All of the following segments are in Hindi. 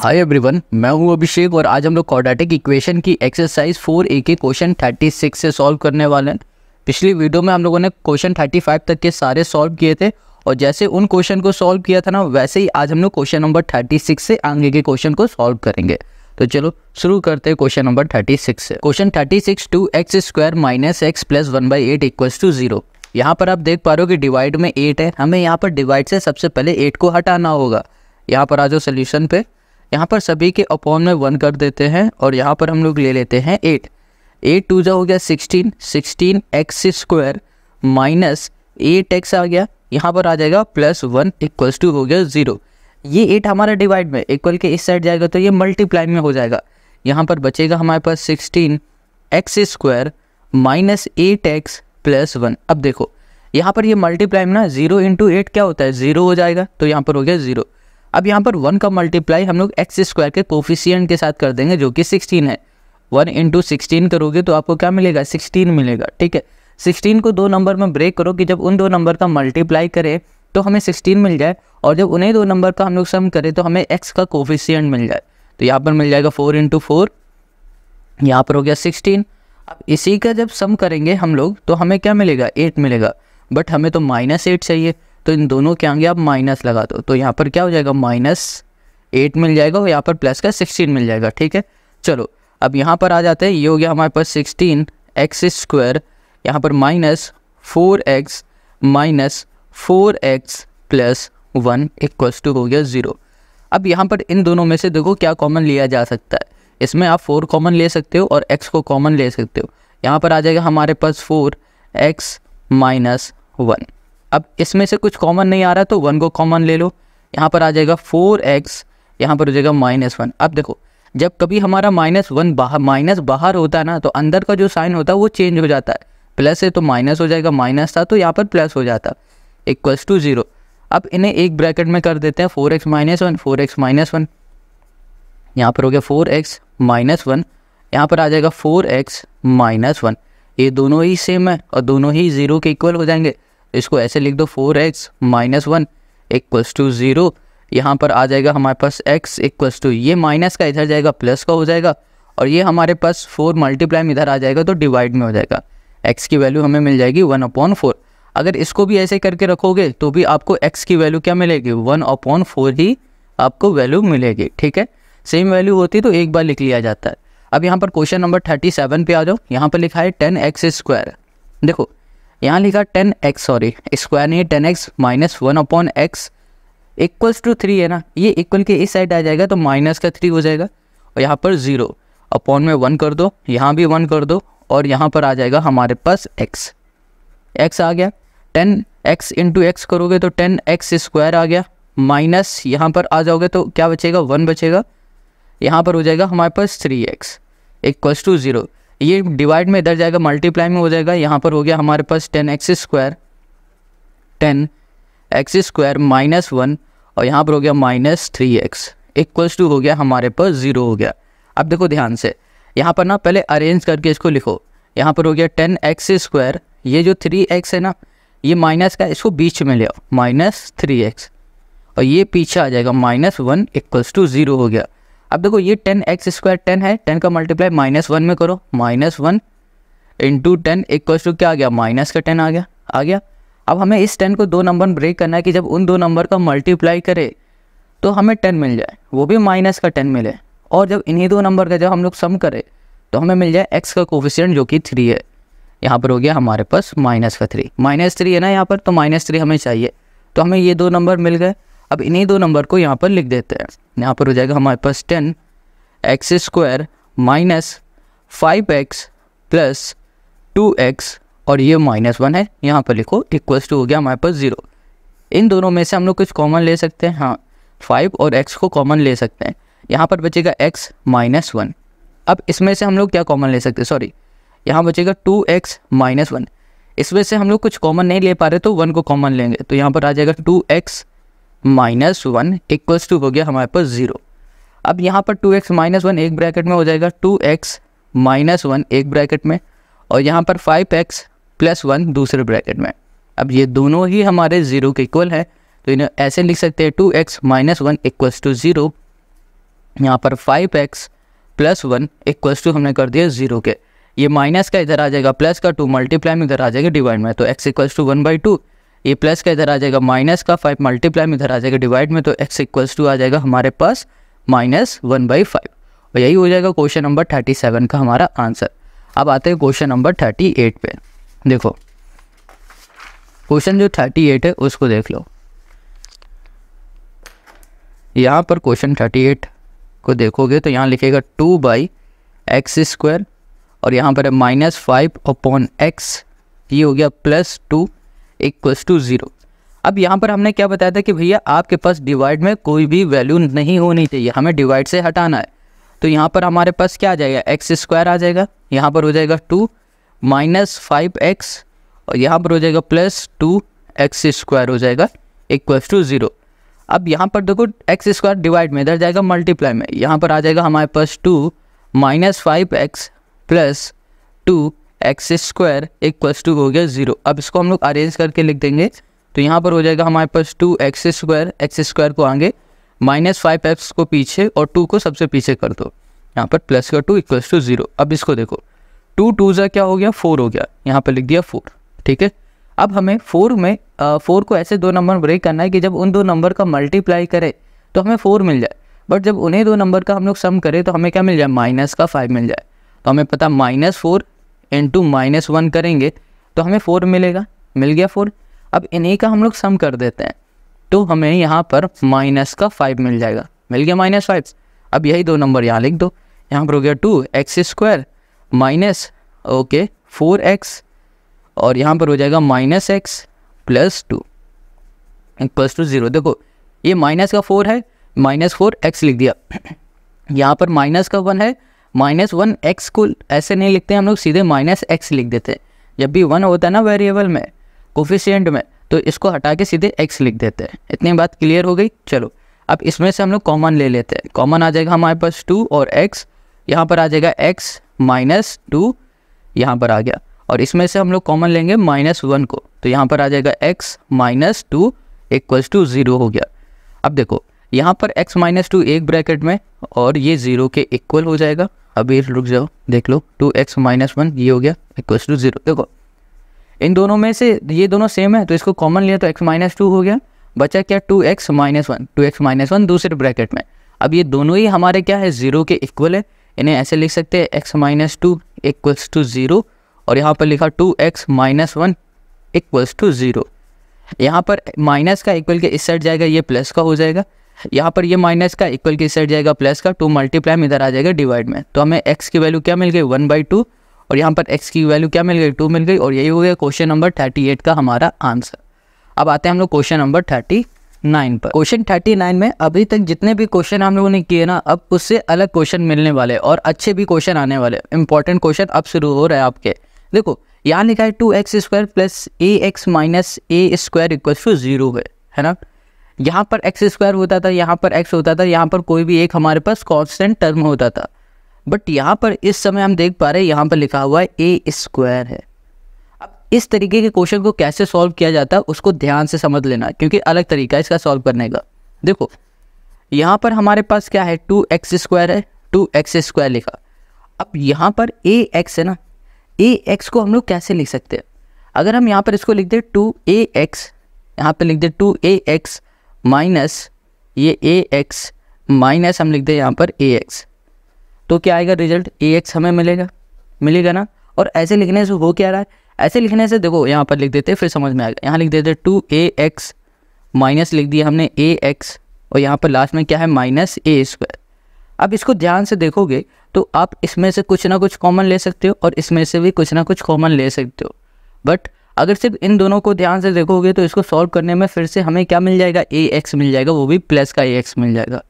हाय एवरीवन मैं हूं अभिषेक और आज हम लोग क्वाड्रेटिक इक्वेशन की एक्सरसाइज फोर ए के क्वेश्चन थर्टी सिक्स से सॉल्व करने वाले हैं पिछली वीडियो में हम लोगों ने क्वेश्चन थर्टी फाइव तक के सारे सॉल्व किए थे और जैसे उन क्वेश्चन को सॉल्व किया था ना वैसे ही आज हम लोग क्वेश्चन नंबर सिक्स से आगे के क्वेश्चन को सॉल्व करेंगे तो चलो शुरू करते हैं क्वेश्चन नंबर सिक्स से question thirty six two x square minus x plus one by eight equal to zero यहाँ पर आप देख पा रहे हो कि डिवाइड में एट है हमें यहाँ पर डिवाइड से सबसे पहले एट को हटाना होगा यहाँ पर आ जाओ सोल्यूशन पे यहाँ पर सभी के अपॉन में वन कर देते हैं और यहाँ पर हम लोग ले लेते हैं एट एट टू जो हो गया sixteen sixteen x square minus eight x आ गया यहाँ पर आ जाएगा प्लस वन इक्वल्स टू हो गया ज़ीरो ये एट हमारा डिवाइड में इक्वल के इस साइड जाएगा तो ये मल्टीप्लाई में हो जाएगा यहाँ पर बचेगा हमारे पास sixteen x square minus eight x plus one अब देखो यहाँ पर ये मल्टीप्लाई में ना जीरो इंटू एट क्या होता है ज़ीरो हो जाएगा तो यहाँ पर हो गया ज़ीरो अब यहाँ पर वन का मल्टीप्लाई हम लोग एक्स स्क्वायर के कोफिशियंट के साथ कर देंगे जो कि सिक्सटीन है वन इंटू सिक्सटीन करोगे तो आपको क्या मिलेगा सिक्सटीन मिलेगा ठीक है सिक्सटीन को दो नंबर में ब्रेक करो कि जब उन दो नंबर का मल्टीप्लाई करें तो हमें सिक्सटीन मिल जाए और जब उन्हें दो नंबर का हम लोग सम करें तो हमें एक्स का कोफिशियंट मिल जाए तो यहाँ पर मिल जाएगा फोर इंटू फोर यहाँ पर हो गया सिक्सटीन अब इसी का जब सम करेंगे हम लोग तो हमें क्या मिलेगा एट मिलेगा बट हमें तो माइनस एट चाहिए तो इन दोनों के आगे आप माइनस लगा दो तो यहाँ पर क्या हो जाएगा माइनस एट मिल जाएगा और यहाँ पर प्लस का सिक्सटीन मिल जाएगा ठीक है चलो अब यहाँ पर आ जाते हैं ये हो गया हमारे पास सिक्सटीन एक्स स्क्वायर यहाँ पर minus four x minus four x plus one equals to हो गया ज़ीरो अब यहाँ पर इन दोनों में से देखो क्या कॉमन लिया जा सकता है इसमें आप फोर कॉमन ले सकते हो और एक्स को कॉमन ले सकते हो यहाँ पर आ जाएगा हमारे पास फोर एक्स माइनस वन अब इसमें से कुछ कॉमन नहीं आ रहा तो वन को कॉमन ले लो यहाँ पर आ जाएगा फोर एक्स यहाँ पर हो जाएगा माइनस वन अब देखो जब कभी हमारा माइनस वन बाहर माइनस बाहर होता है ना तो अंदर का जो साइन होता है वो चेंज हो जाता है प्लस है तो माइनस हो जाएगा माइनस था तो यहाँ पर प्लस हो जाता इक्वल्स टू ज़ीरो अब इन्हें एक ब्रैकेट में कर देते हैं four x minus one four x minus one यहाँ पर हो गया फोर एक्स माइनस वन यहाँ पर आ जाएगा फोर एक्स माइनस वन ये दोनों ही सेम है और दोनों ही ज़ीरो के इक्वल हो जाएंगे इसको ऐसे लिख दो four x minus one equals to zero यहाँ पर आ जाएगा हमारे पास एक्स इक्वल्स टू ये माइनस का इधर जाएगा प्लस का हो जाएगा और ये हमारे पास फोर मल्टीप्लाई में इधर आ जाएगा तो डिवाइड में हो जाएगा एक्स की वैल्यू हमें मिल जाएगी वन अपॉन फोर अगर इसको भी ऐसे करके रखोगे तो भी आपको एक्स की वैल्यू क्या मिलेगी वन अपॉन फोर ही आपको वैल्यू मिलेगी ठीक है सेम वैल्यू होती तो एक बार लिख लिया जाता है अब यहाँ पर क्वेश्चन नंबर थर्टी सेवन पे आ जाओ यहाँ पर लिखा है टेन एक्स स्क्वायर देखो यहाँ लिखा टेन एक्स सॉरी स्क्वायर नहीं ten x minus one upon x equals to three है ना ये इक्वल के इस साइड आ जाएगा तो माइनस का थ्री हो जाएगा और यहाँ पर ज़ीरो अपॉन में वन कर दो यहाँ भी वन कर दो और यहाँ पर आ जाएगा हमारे पास एक्स एक्स आ गया टेन एक्स इंटू एक्स करोगे तो टेन एक्स स्क्वायर आ गया माइनस यहाँ पर आ जाओगे तो क्या बचेगा वन बचेगा यहाँ पर हो जाएगा हमारे पास three x equals to zero ये डिवाइड में इधर जाएगा मल्टीप्लाई में हो जाएगा यहाँ पर हो गया हमारे पास ten x square ten x square minus one और यहाँ पर हो गया minus three x equals to हो गया हमारे पास ज़ीरो हो गया अब देखो ध्यान से यहाँ पर ना पहले अरेंज करके इसको लिखो यहाँ पर हो गया टेन एक्स स्क्वायर ये जो थ्री एक्स है ना ये माइनस का इसको बीच में ले आओ माइनस थ्री एक्स और ये पीछे आ जाएगा minus one equals to zero हो गया अब देखो ये टेन एक्स स्क्वायर टेन है टेन का मल्टीप्लाई माइनस वन में करो minus one into ten equals to क्या आ गया माइनस का टेन आ गया आ गया अब हमें इस टेन को दो नंबर ब्रेक करना है कि जब उन दो नंबर का मल्टीप्लाई करे तो हमें टेन मिल जाए वो भी माइनस का टेन मिले और जब इन्हीं दो नंबर का जब हम लोग सम करें तो हमें मिल जाए एक्स का कोफिशियंट जो कि थ्री है यहाँ पर हो गया हमारे पास माइनस का थ्री माइनस थ्री है ना यहाँ पर तो माइनस थ्री हमें चाहिए तो हमें ये दो नंबर मिल गए अब इन्हीं दो नंबर को यहाँ पर लिख देते हैं यहाँ पर हो जाएगा हमारे पास ten x square minus five x plus two x और ये माइनस वन है यहाँ पर लिखो इक्वल्स टू हो गया हमारे पास ज़ीरो इन दोनों में से हम लोग कुछ कॉमन ले सकते हैं हाँ फाइव और एक्स को कॉमन ले सकते हैं यहाँ पर बचेगा एक्स माइनस वन अब इसमें से हम लोग क्या कॉमन ले सकते हैं सॉरी यहाँ बचेगा टू एक्स माइनस वन इसमें से हम लोग कुछ कॉमन नहीं ले पा रहे तो वन को कॉमन लेंगे तो यहाँ पर आ जाएगा two x minus one equals to हो गया हमारे पास ज़ीरो अब यहाँ पर टू एक्स माइनस वन एक ब्रैकेट में हो जाएगा टू एक्स माइनस वन एक ब्रैकेट में और यहाँ पर फाइव एक्स प्लस वन दूसरे ब्रैकेट में अब ये दोनों ही हमारे ज़ीरो के इक्वल है तो इन्हें ऐसे लिख सकते हैं two x minus one equals to zero यहाँ पर five x plus one equals to हमने कर दिया ज़ीरो के ये माइनस का इधर आ जाएगा प्लस का टू मल्टीप्लाई में इधर आ जाएगा डिवाइड में तो x equals to one by two ये प्लस का इधर आ जाएगा माइनस का फाइव मल्टीप्लाई में इधर आ जाएगा डिवाइड में तो एक्स इक्वल्स टू आ जाएगा हमारे पास माइनस वन बाई फाइव और यही हो जाएगा क्वेश्चन नंबर थर्टी सेवन का हमारा आंसर अब आते हैं क्वेश्चन नंबर थर्टी एट पे देखो क्वेश्चन जो थर्टी एट है उसको देख लो यहाँ पर क्वेश्चन थर्टी एट को देखोगे तो यहाँ लिखेगा टू बाई एक्स स्क्वायर और यहाँ पर है माइनस फाइव अपॉन एक्स ये हो गया plus two equals to zero अब यहाँ पर हमने क्या बताया था कि भैया आपके पास डिवाइड में कोई भी वैल्यू नहीं होनी चाहिए हमें डिवाइड से हटाना है तो यहाँ पर हमारे पास क्या आ जाएगा एक्स स्क्वायर आ जाएगा यहाँ पर हो जाएगा टू माइनस फाइव एक्स और यहाँ पर हो जाएगा प्लस टू एक्स स्क्वायर हो जाएगा इक्वल्स टू ज़ीरो अब यहाँ पर देखो एक्स स्क्वायर डिवाइड में इधर जाएगा मल्टीप्लाई में यहाँ पर आ जाएगा हमारे पास two minus five x plus two x square equals to हो गया जीरो अब इसको हम लोग अरेंज करके लिख देंगे तो यहाँ पर हो जाएगा हमारे पास two x square x square को आगे माइनस फाइव एक्स को पीछे और टू को सबसे पीछे कर दो यहाँ पर प्लस का टू इक्वल्स टू जीरो अब इसको देखो टू टू जो क्या हो गया फोर हो गया यहाँ पर लिख दिया फोर ठीक है अब हमें फोर में फोर को ऐसे दो नंबर ब्रेक करना है कि जब उन दो नंबर का मल्टीप्लाई करें तो हमें फोर मिल जाए बट जब उन्हें दो नंबर का हम लोग सम करें तो हमें क्या मिल जाए माइनस का फाइव मिल जाए तो हमें पता minus four into minus one करेंगे तो हमें फोर मिलेगा मिल गया फोर अब इन्हीं का हम लोग सम कर देते हैं तो हमें यहाँ पर माइनस का फाइव मिल जाएगा मिल गया माइनस फाइव अब यही दो नंबर यहाँ लिख दो यहाँ पर हो गया two x square minus okay four x और यहाँ पर हो जाएगा minus x plus two plus two zero देखो ये माइनस का फोर है माइनस फोर एक्स लिख दिया यहाँ पर माइनस का वन है माइनस वन एक्स को ऐसे नहीं लिखते हम लोग सीधे माइनस एक्स लिख देते हैं जब भी वन होता है ना वेरिएबल में कोफिशियंट में तो इसको हटा के सीधे एक्स लिख देते हैं इतनी बात क्लियर हो गई चलो अब इसमें से हम लोग कॉमन ले लेते हैं कॉमन आ जाएगा हमारे पास टू और एक्स यहाँ पर आ जाएगा एक्स माइनस टू यहाँ पर आ गया और इसमें से हम लोग कॉमन लेंगे माइनस वन को तो यहाँ पर आ जाएगा x minus two equals to zero हो गया अब देखो यहाँ पर एक्स माइनस टू एक ब्रैकेट में और ये ज़ीरो के इक्वल हो जाएगा अभी रुक जाओ देख लो टू एक्स माइनस वन ये हो गया इक्वल टू जीरो देखो इन दोनों में से ये दोनों सेम है तो इसको कॉमन लिया तो एक्स माइनस टू हो गया बचा क्या two x minus one two x minus one दूसरे ब्रैकेट में अब ये दोनों ही हमारे क्या है ज़ीरो के इक्वल है इन्हें ऐसे लिख सकते हैं x minus two equals to zero और यहाँ पर लिखा two x minus one equals to zero यहाँ पर माइनस का इक्वल के इस साइड जाएगा ये प्लस का हो जाएगा यहाँ पर ये माइनस का इक्वल की साइड जाएगा प्लस का टू मल्टीप्लाई में इधर आ जाएगा डिवाइड में तो हमें एक्स की वैल्यू क्या मिल गई वन बाई टू और यहाँ पर एक्स की वैल्यू क्या मिल गई टू मिल गई और यही हो गया क्वेश्चन नंबर थर्टी एट का हमारा आंसर अब आते हैं हम लोग क्वेश्चन नंबर थर्टी नाइन पर क्वेश्चन थर्टी नाइन में अभी तक जितने भी क्वेश्चन हम लोगों ने किए ना अब उससे अलग क्वेश्चन मिलने वाले और अच्छे भी क्वेश्चन आने वाले इंपॉर्टेंट क्वेश्चन अब शुरू हो रहे हैं आपके देखो यहाँ लिखा है two x square plus a x minus A square equal to zero है ना यहाँ पर एक्स स्क्वायर होता था यहाँ पर एक्स होता था यहाँ पर कोई भी एक हमारे पास कॉन्स्टेंट टर्म होता था बट यहाँ पर इस समय हम देख पा रहे हैं यहाँ पर लिखा हुआ है ए स्क्वायर है अब इस तरीके के क्वेश्चन को कैसे सॉल्व किया जाता है उसको ध्यान से समझ लेना क्योंकि अलग तरीका है इसका सॉल्व करने का देखो यहाँ पर हमारे पास क्या है टू एक्स स्क्वायर है टू एक्स स्क्वायर लिखा अब यहाँ पर ए एक्स है ना ए एक्स को हम लोग कैसे लिख सकते हैं अगर हम यहाँ पर इसको लिख दें टू ए एक्स यहाँ पर लिख दें टू ए एक्स माइनस ये ए एक्स माइनस हम लिख दें यहाँ पर ए एक्स तो क्या आएगा रिजल्ट ए एक्स हमें मिलेगा मिलेगा ना और ऐसे लिखने से हो क्या रहा है ऐसे लिखने से देखो यहाँ पर लिख देते फिर समझ में आएगा यहाँ लिख देते टू ए एक्स माइनस लिख दिया हमने ए एक्स और यहाँ पर लास्ट में क्या है माइनस ए स्क्वायर अब इसको ध्यान से देखोगे तो आप इसमें से कुछ ना कुछ कॉमन ले सकते हो और इसमें से भी कुछ ना कुछ कॉमन ले सकते हो बट अगर सिर्फ इन दोनों को ध्यान से देखोगे तो इसको सॉल्व करने में फिर से हमें क्या मिल जाएगा ए एक्स मिल जाएगा वो भी प्लस का ए एक्स मिल जाएगा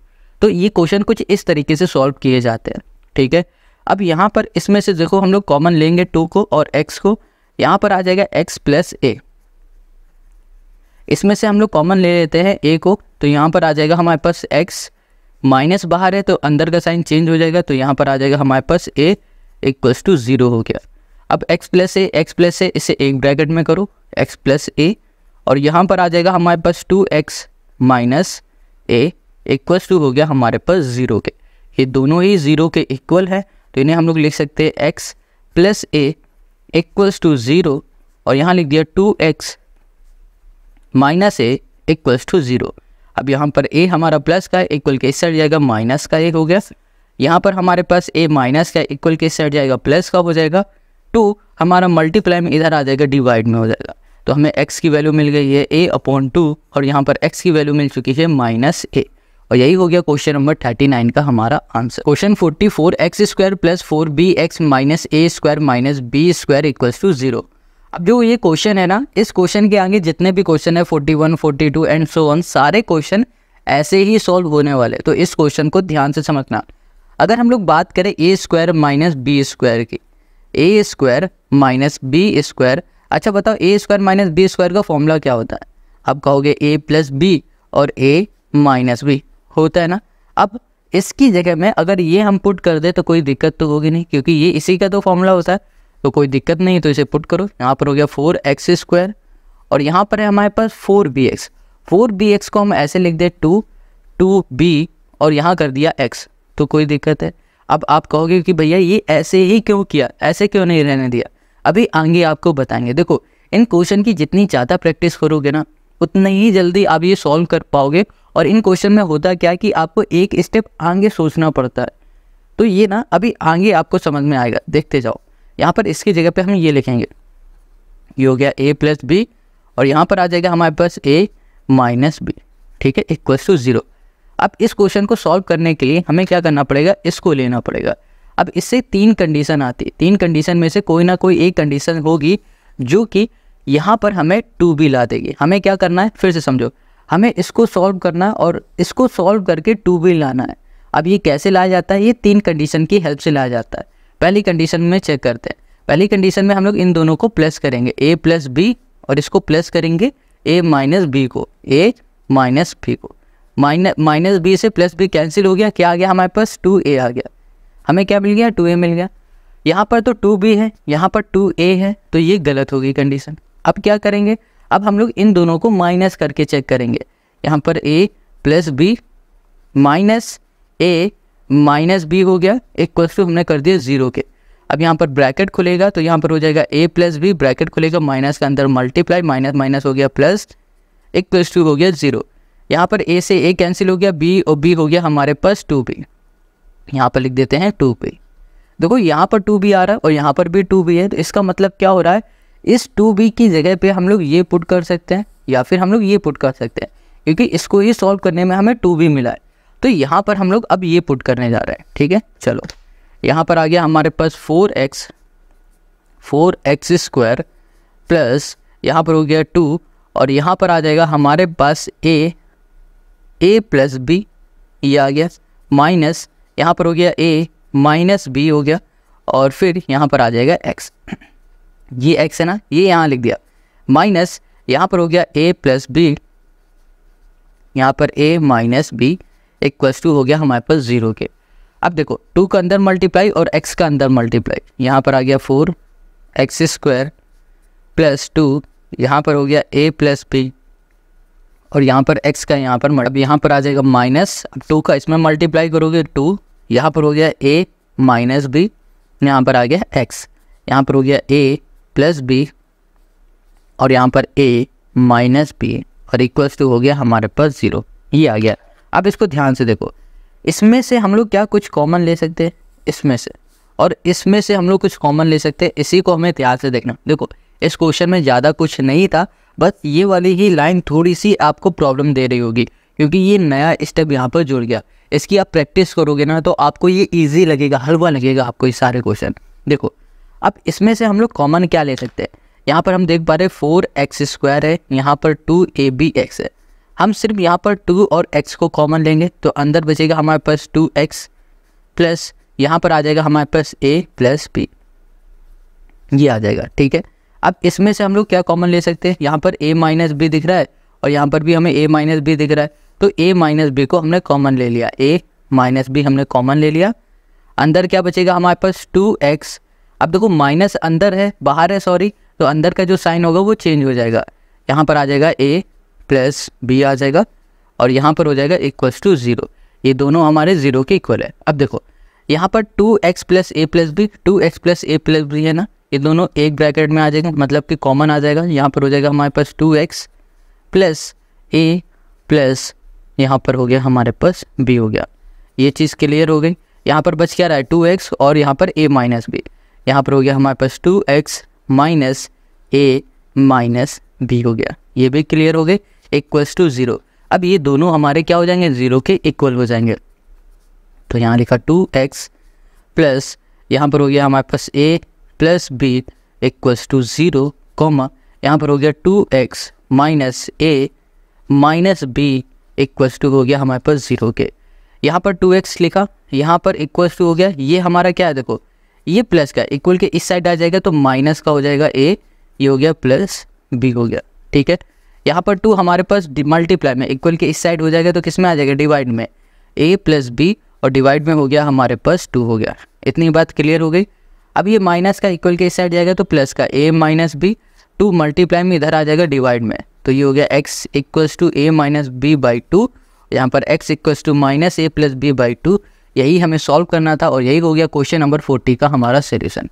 तो ये क्वेश्चन कुछ इस तरीके से सॉल्व किए जाते हैं ठीक है अब यहाँ पर इसमें से देखो हम लोग कॉमन लेंगे टू को और एक्स को यहाँ पर आ जाएगा एक्स प्लस ए इसमें से हम लोग कॉमन ले लेते हैं ए को तो यहाँ पर आ जाएगा हमारे पास एक्स माइनस बाहर है तो अंदर का साइन चेंज हो जाएगा तो यहाँ पर आ जाएगा हमारे पास ए इक्वल्स टू ज़ीरो हो गया अब x plus a x plus a इसे एक ब्रैकेट में करो x प्लस ए और यहाँ पर आ जाएगा हमारे पास two x minus a equals to हो गया हमारे पास ज़ीरो के ये दोनों ही ज़ीरो के इक्वल है तो इन्हें हम लोग लिख सकते हैं x plus a equals to zero और यहाँ लिख दिया two x minus a equals to zero अब यहाँ पर ए हमारा प्लस का इक्वल के साइड जाएगा माइनस का एक हो गया यहाँ पर हमारे पास ए माइनस का इक्वल के साइड जाएगा प्लस का हो जाएगा टू हमारा मल्टीप्लाई में इधर आ जाएगा डिवाइड में हो जाएगा तो हमें x की वैल्यू मिल गई है a अपॉन टू और यहाँ पर x की वैल्यू मिल चुकी है माइनस ए और यही हो गया क्वेश्चन नंबर थर्टी नाइन का हमारा answer question forty four x square plus four b x minus A square minus b square equals to zero अब जो ये क्वेश्चन है ना इस क्वेश्चन के आगे जितने भी क्वेश्चन है forty one forty two and so on सारे क्वेश्चन ऐसे ही सॉल्व होने वाले तो इस क्वेश्चन को ध्यान से समझना अगर हम लोग बात करें a square minus b square की a square minus b square अच्छा बताओ a square minus b square का फॉर्मूला क्या होता है अब कहोगे ए प्लस बी और ए माइनस बी होता है ना अब इसकी जगह में अगर ये हम पुट कर दे तो कोई दिक्कत तो होगी नहीं क्योंकि ये इसी का तो फॉर्मूला होता है तो कोई दिक्कत नहीं तो इसे पुट करो यहाँ पर हो गया फोर एक्स स्क्वायर और यहाँ पर है हमारे पास four b x four b x को हम ऐसे लिख दे टू टू बी और यहाँ कर दिया एक्स तो कोई दिक्कत है अब आप कहोगे कि भैया ये ऐसे ही क्यों किया ऐसे क्यों नहीं रहने दिया अभी आगे आपको बताएंगे देखो इन क्वेश्चन की जितनी ज़्यादा प्रैक्टिस करोगे ना उतना ही जल्दी आप ये सॉल्व कर पाओगे और इन क्वेश्चन में होता क्या कि आपको एक स्टेप आगे सोचना पड़ता है तो ये ना अभी आगे आपको समझ में आएगा देखते जाओ यहाँ पर इसकी जगह पर हम ये लिखेंगे ये हो गया ए प्लस बी और यहाँ पर आ जाएगा हमारे पास ए माइनस बी ठीक है इक्वल टू ज़ीरो अब इस क्वेश्चन को सॉल्व करने के लिए हमें क्या करना पड़ेगा इसको लेना पड़ेगा अब इससे तीन कंडीशन आती है तीन कंडीशन में से कोई ना कोई एक कंडीशन होगी जो कि यहाँ पर हमें टू भी ला देगी हमें क्या करना है फिर से समझो हमें इसको सॉल्व करना है और इसको सॉल्व करके टू भी लाना है अब ये कैसे लाया जाता है ये तीन कंडीशन की हेल्प से लाया जाता है पहली कंडीशन में चेक करते हैं पहली कंडीशन में हम लोग इन दोनों को प्लस करेंगे ए प्लस बी और इसको प्लस करेंगे ए माइनस बी को ए माइनस बी को माइनस माइनस बी से प्लस बी कैंसिल हो गया क्या आ गया हमारे पास टू ए आ गया हमें क्या मिल गया टू ए मिल गया यहाँ पर तो टू बी है यहाँ पर टू ए है तो ये गलत होगी कंडीशन अब क्या करेंगे अब हम लोग इन दोनों को माइनस करके चेक करेंगे यहाँ पर a plus b minus A minus b हो गया इक्वल्स टू हमने कर दिया ज़ीरो के अब यहाँ पर ब्रैकेट खुलेगा तो यहाँ पर हो जाएगा ए प्लस बी ब्रैकेट खुलेगा माइनस का अंदर मल्टीप्लाई माइनस माइनस हो गया प्लस इक्वल्स टू हो गया ज़ीरो यहाँ पर ए से ए कैंसिल हो गया बी और बी हो गया हमारे पास टू बी यहाँ पर लिख देते हैं टू बी देखो यहाँ पर टू बी आ रहा है और यहाँ पर भी टू बी है तो इसका मतलब क्या हो रहा है इस टू बी की जगह पे हम लोग ये पुट कर सकते हैं या फिर हम लोग ये पुट कर सकते हैं क्योंकि इसको ये सॉल्व करने में हमें टू बी मिला है तो यहाँ पर हम लोग अब ये पुट करने जा रहे हैं ठीक है चलो यहाँ पर आ गया हमारे पास four x four x square plus यहाँ पर हो गया टू और यहाँ पर आ जाएगा हमारे पास ए ए प्लस बी ये आ गया माइनस यहाँ पर हो गया ए माइनस बी हो गया और फिर यहाँ पर आ जाएगा एक्स ये एक्स है ना ये यहाँ लिख दिया माइनस यहाँ पर हो गया ए प्लस बी यहाँ पर a minus b equals to हो गया हमारे पास ज़ीरो के अब देखो टू का अंदर मल्टीप्लाई और एक्स का अंदर मल्टीप्लाई यहाँ पर आ गया four x square plus two यहाँ पर हो गया ए प्लस बी और यहाँ पर एक्स का यहाँ पर अब यहाँ पर आ जाएगा माइनस टू का इसमें मल्टीप्लाई करोगे टू यहाँ पर हो गया ए माइनस बी यहाँ पर आ गया एक्स यहाँ पर हो गया ए प्लस बी और यहाँ पर ए माइनस बी और इक्वल्स टू हो गया हमारे पास ज़ीरो ये आ गया अब इसको ध्यान से देखो इसमें से हम लोग क्या कुछ कॉमन ले सकते हैं इसमें से और इसमें से हम लोग कुछ कॉमन ले सकते हैं इसी को हमें ध्यान से देखना देखो इस क्वेश्चन में ज़्यादा कुछ नहीं था बस ये वाली ही लाइन थोड़ी सी आपको प्रॉब्लम दे रही होगी क्योंकि ये नया स्टेप यहाँ पर जुड़ गया इसकी आप प्रैक्टिस करोगे ना तो आपको ये ईजी लगेगा हलवा लगेगा आपको ये सारे क्वेश्चन देखो अब इसमें से हम लोग कॉमन क्या ले सकते हैं यहाँ पर हम देख पा रहे फोर एक्स स्क्वायर है यहाँ पर टू ए बी एक्स है हम सिर्फ यहाँ पर टू और एक्स को कॉमन लेंगे तो अंदर बचेगा हमारे पास टू एक्स प्लस यहाँ पर आ जाएगा हमारे पास ए प्लस बी ये आ जाएगा ठीक है अब इसमें से हम लोग क्या कॉमन ले सकते हैं यहाँ पर ए माइनस बी दिख रहा है और यहाँ पर भी हमें ए माइनस बी दिख रहा है तो ए माइनस बी को हमने कॉमन ले लिया ए माइनस बी हमने कॉमन ले लिया अंदर क्या बचेगा हमारे पास टू एक्स अब देखो माइनस अंदर है बाहर है सॉरी तो अंदर का जो साइन होगा वो चेंज हो जाएगा यहाँ पर आ जाएगा ए प्लस बी आ जाएगा और यहाँ पर हो जाएगा इक्वल्स टू ज़ीरो ये दोनों हमारे ज़ीरो के इक्वल है अब देखो यहाँ पर टू एक्स प्लस ए plus b two x plus ए प्लस बी है ना ये दोनों एक ब्रैकेट में आ जाएगा मतलब कि कॉमन आ जाएगा यहाँ पर हो जाएगा हमारे पास टू एक्स प्लस ए प्लस यहाँ पर हो गया हमारे पास बी हो गया ये चीज़ क्लियर हो गई यहाँ पर बच क्या रहा है टू एक्स और यहाँ पर ए माइनस बी यहाँ पर हो गया हमारे पास टू एक्स माइनस ए माइनस बी हो गया ये भी क्लियर हो गए इक्वल्स टू ज़ीरो अब ये दोनों हमारे क्या हो जाएंगे ज़ीरो के इक्वल हो जाएंगे तो यहाँ लिखा टू एक्स प्लस यहाँ पर हो गया हमारे पास a plus b equals to zero comma यहाँ पर हो गया two x minus A minus b equals to हो गया हमारे पास ज़ीरो के यहाँ पर टू एक्स लिखा यहाँ पर इक्वल्स टू हो गया ये हमारा क्या है देखो ये प्लस का इक्वल के इस साइड आ जाएगा तो माइनस का हो जाएगा ए ये हो गया प्लस बी हो गया ठीक है यहाँ पर टू हमारे पास मल्टीप्लाई में इक्वल के इस साइड हो जाएगा तो किस में आ जाएगा डिवाइड में ए प्लस बी और डिवाइड में हो गया हमारे पास टू हो गया इतनी बात क्लियर हो गई अब ये माइनस का इक्वल के इस साइड जाएगा तो प्लस का a minus b two multiply में इधर आ जाएगा डिवाइड में तो ये हो गया x equals to A minus b by two यहाँ पर x equals to minus A plus b by two यही हमें सॉल्व करना था और यही हो गया क्वेश्चन नंबर फोर्टी का हमारा सोल्यूशन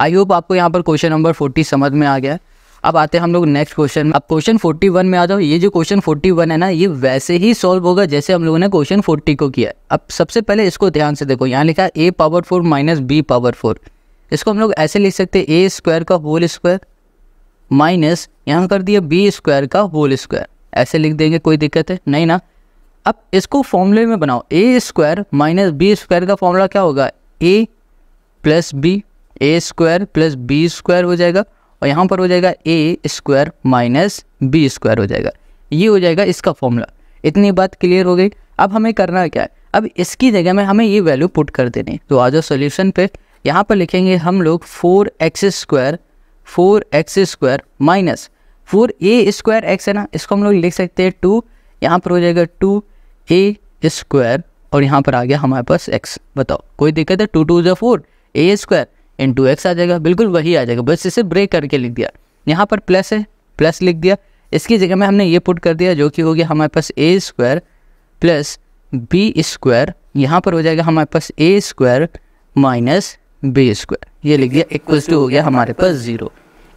आई होप आपको यहाँ पर क्वेश्चन नंबर फोर्टी समझ में आ गया अब आते हैं हम लोग नेक्स्ट क्वेश्चन में अब क्वेश्चन फोर्टी वन में आ जाओ ये जो क्वेश्चन फोर्टी वन है ना ये वैसे ही सॉल्व होगा जैसे हम लोगों ने क्वेश्चन फोर्टी को किया अब सबसे पहले इसको ध्यान से देखो यहाँ लिखा है a power four minus b power four इसको हम लोग ऐसे लिख सकते हैं ए स्क्वायर का होल स्क्वायर माइनस यहाँ कर दिया बी स्क्वायर का होल स्क्वायर ऐसे लिख देंगे कोई दिक्कत है नहीं ना अब इसको फॉर्मूले में बनाओ a square minus b square का फॉर्मूला क्या होगा a plus b a square plus b square हो जाएगा और यहाँ पर हो जाएगा ए स्क्वायर माइनस बी स्क्वायर हो जाएगा ये हो जाएगा इसका फॉर्मूला इतनी बात क्लियर हो गई अब हमें करना क्या है अब इसकी जगह में हमें ये वैल्यू पुट कर देनी तो आ जाओ सोल्यूशन पे यहाँ पर लिखेंगे हम लोग four x square four x square minus four a square x है ना इसको हम लोग लिख सकते हैं टू यहाँ पर हो जाएगा टू ए स्क्वायर और यहाँ पर आ गया हमारे पास एक्स बताओ कोई दिक्कत है टू टू जो four a square into x आ जाएगा बिल्कुल वही आ जाएगा बस इसे ब्रेक करके लिख दिया यहाँ पर प्लस है प्लस लिख दिया इसकी जगह में हमने ये पुट कर दिया जो कि हो गया हमारे पास a square plus b square यहाँ पर हो जाएगा हमारे पास a square minus b square ये लिख दिया इक्वल टू हो गया हमारे पास जीरो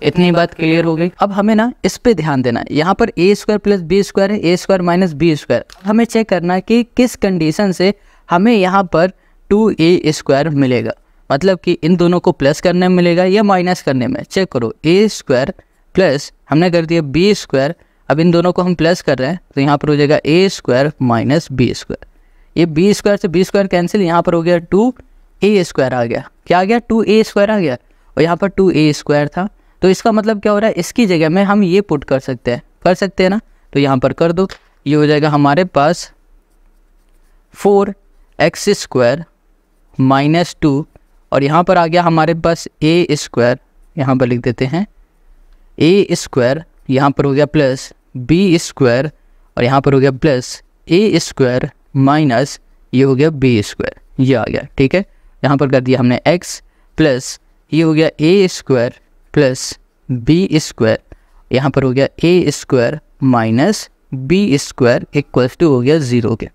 इतनी बात क्लियर हो गई अब हमें ना इस पे ध्यान देना है यहाँ पर a square plus b square है a square minus b square हमें चेक करना है कि किस कंडीशन से हमें यहाँ पर टू ए स्क्वायर मिलेगा मतलब कि इन दोनों को प्लस करने में मिलेगा या माइनस करने में चेक करो ए स्क्वायर प्लस हमने कर दिया बी स्क्वायर अब इन दोनों को हम प्लस कर रहे हैं तो यहाँ पर हो जाएगा ए स्क्वायर माइनस बी स्क्वायर ये बी स्क्वायर से बी स्क्वायर कैंसिल यहाँ पर हो गया टू ए स्क्वायर आ गया क्या आ गया टू ए स्क्वायर आ गया और यहाँ पर टू ए स्क्वायर था तो इसका मतलब क्या हो रहा है इसकी जगह में हम ये पुट कर सकते हैं कर सकते हैं ना तो यहाँ पर कर दो ये हो जाएगा हमारे पास four x square minus two और यहाँ पर आ गया हमारे पास ए स्क्वायर यहाँ पर लिख देते हैं ए स्क्वायर यहाँ पर हो गया प्लस बी स्क्वायर और यहाँ पर हो गया प्लस ए स्क्वायर माइनस ये हो गया बी स्क्वायर ये आ गया ठीक है यहाँ पर कर दिया हमने एक्स प्लस ये हो गया a square plus b square यहाँ पर हो गया a square minus b square equal to हो गया ज़ीरो के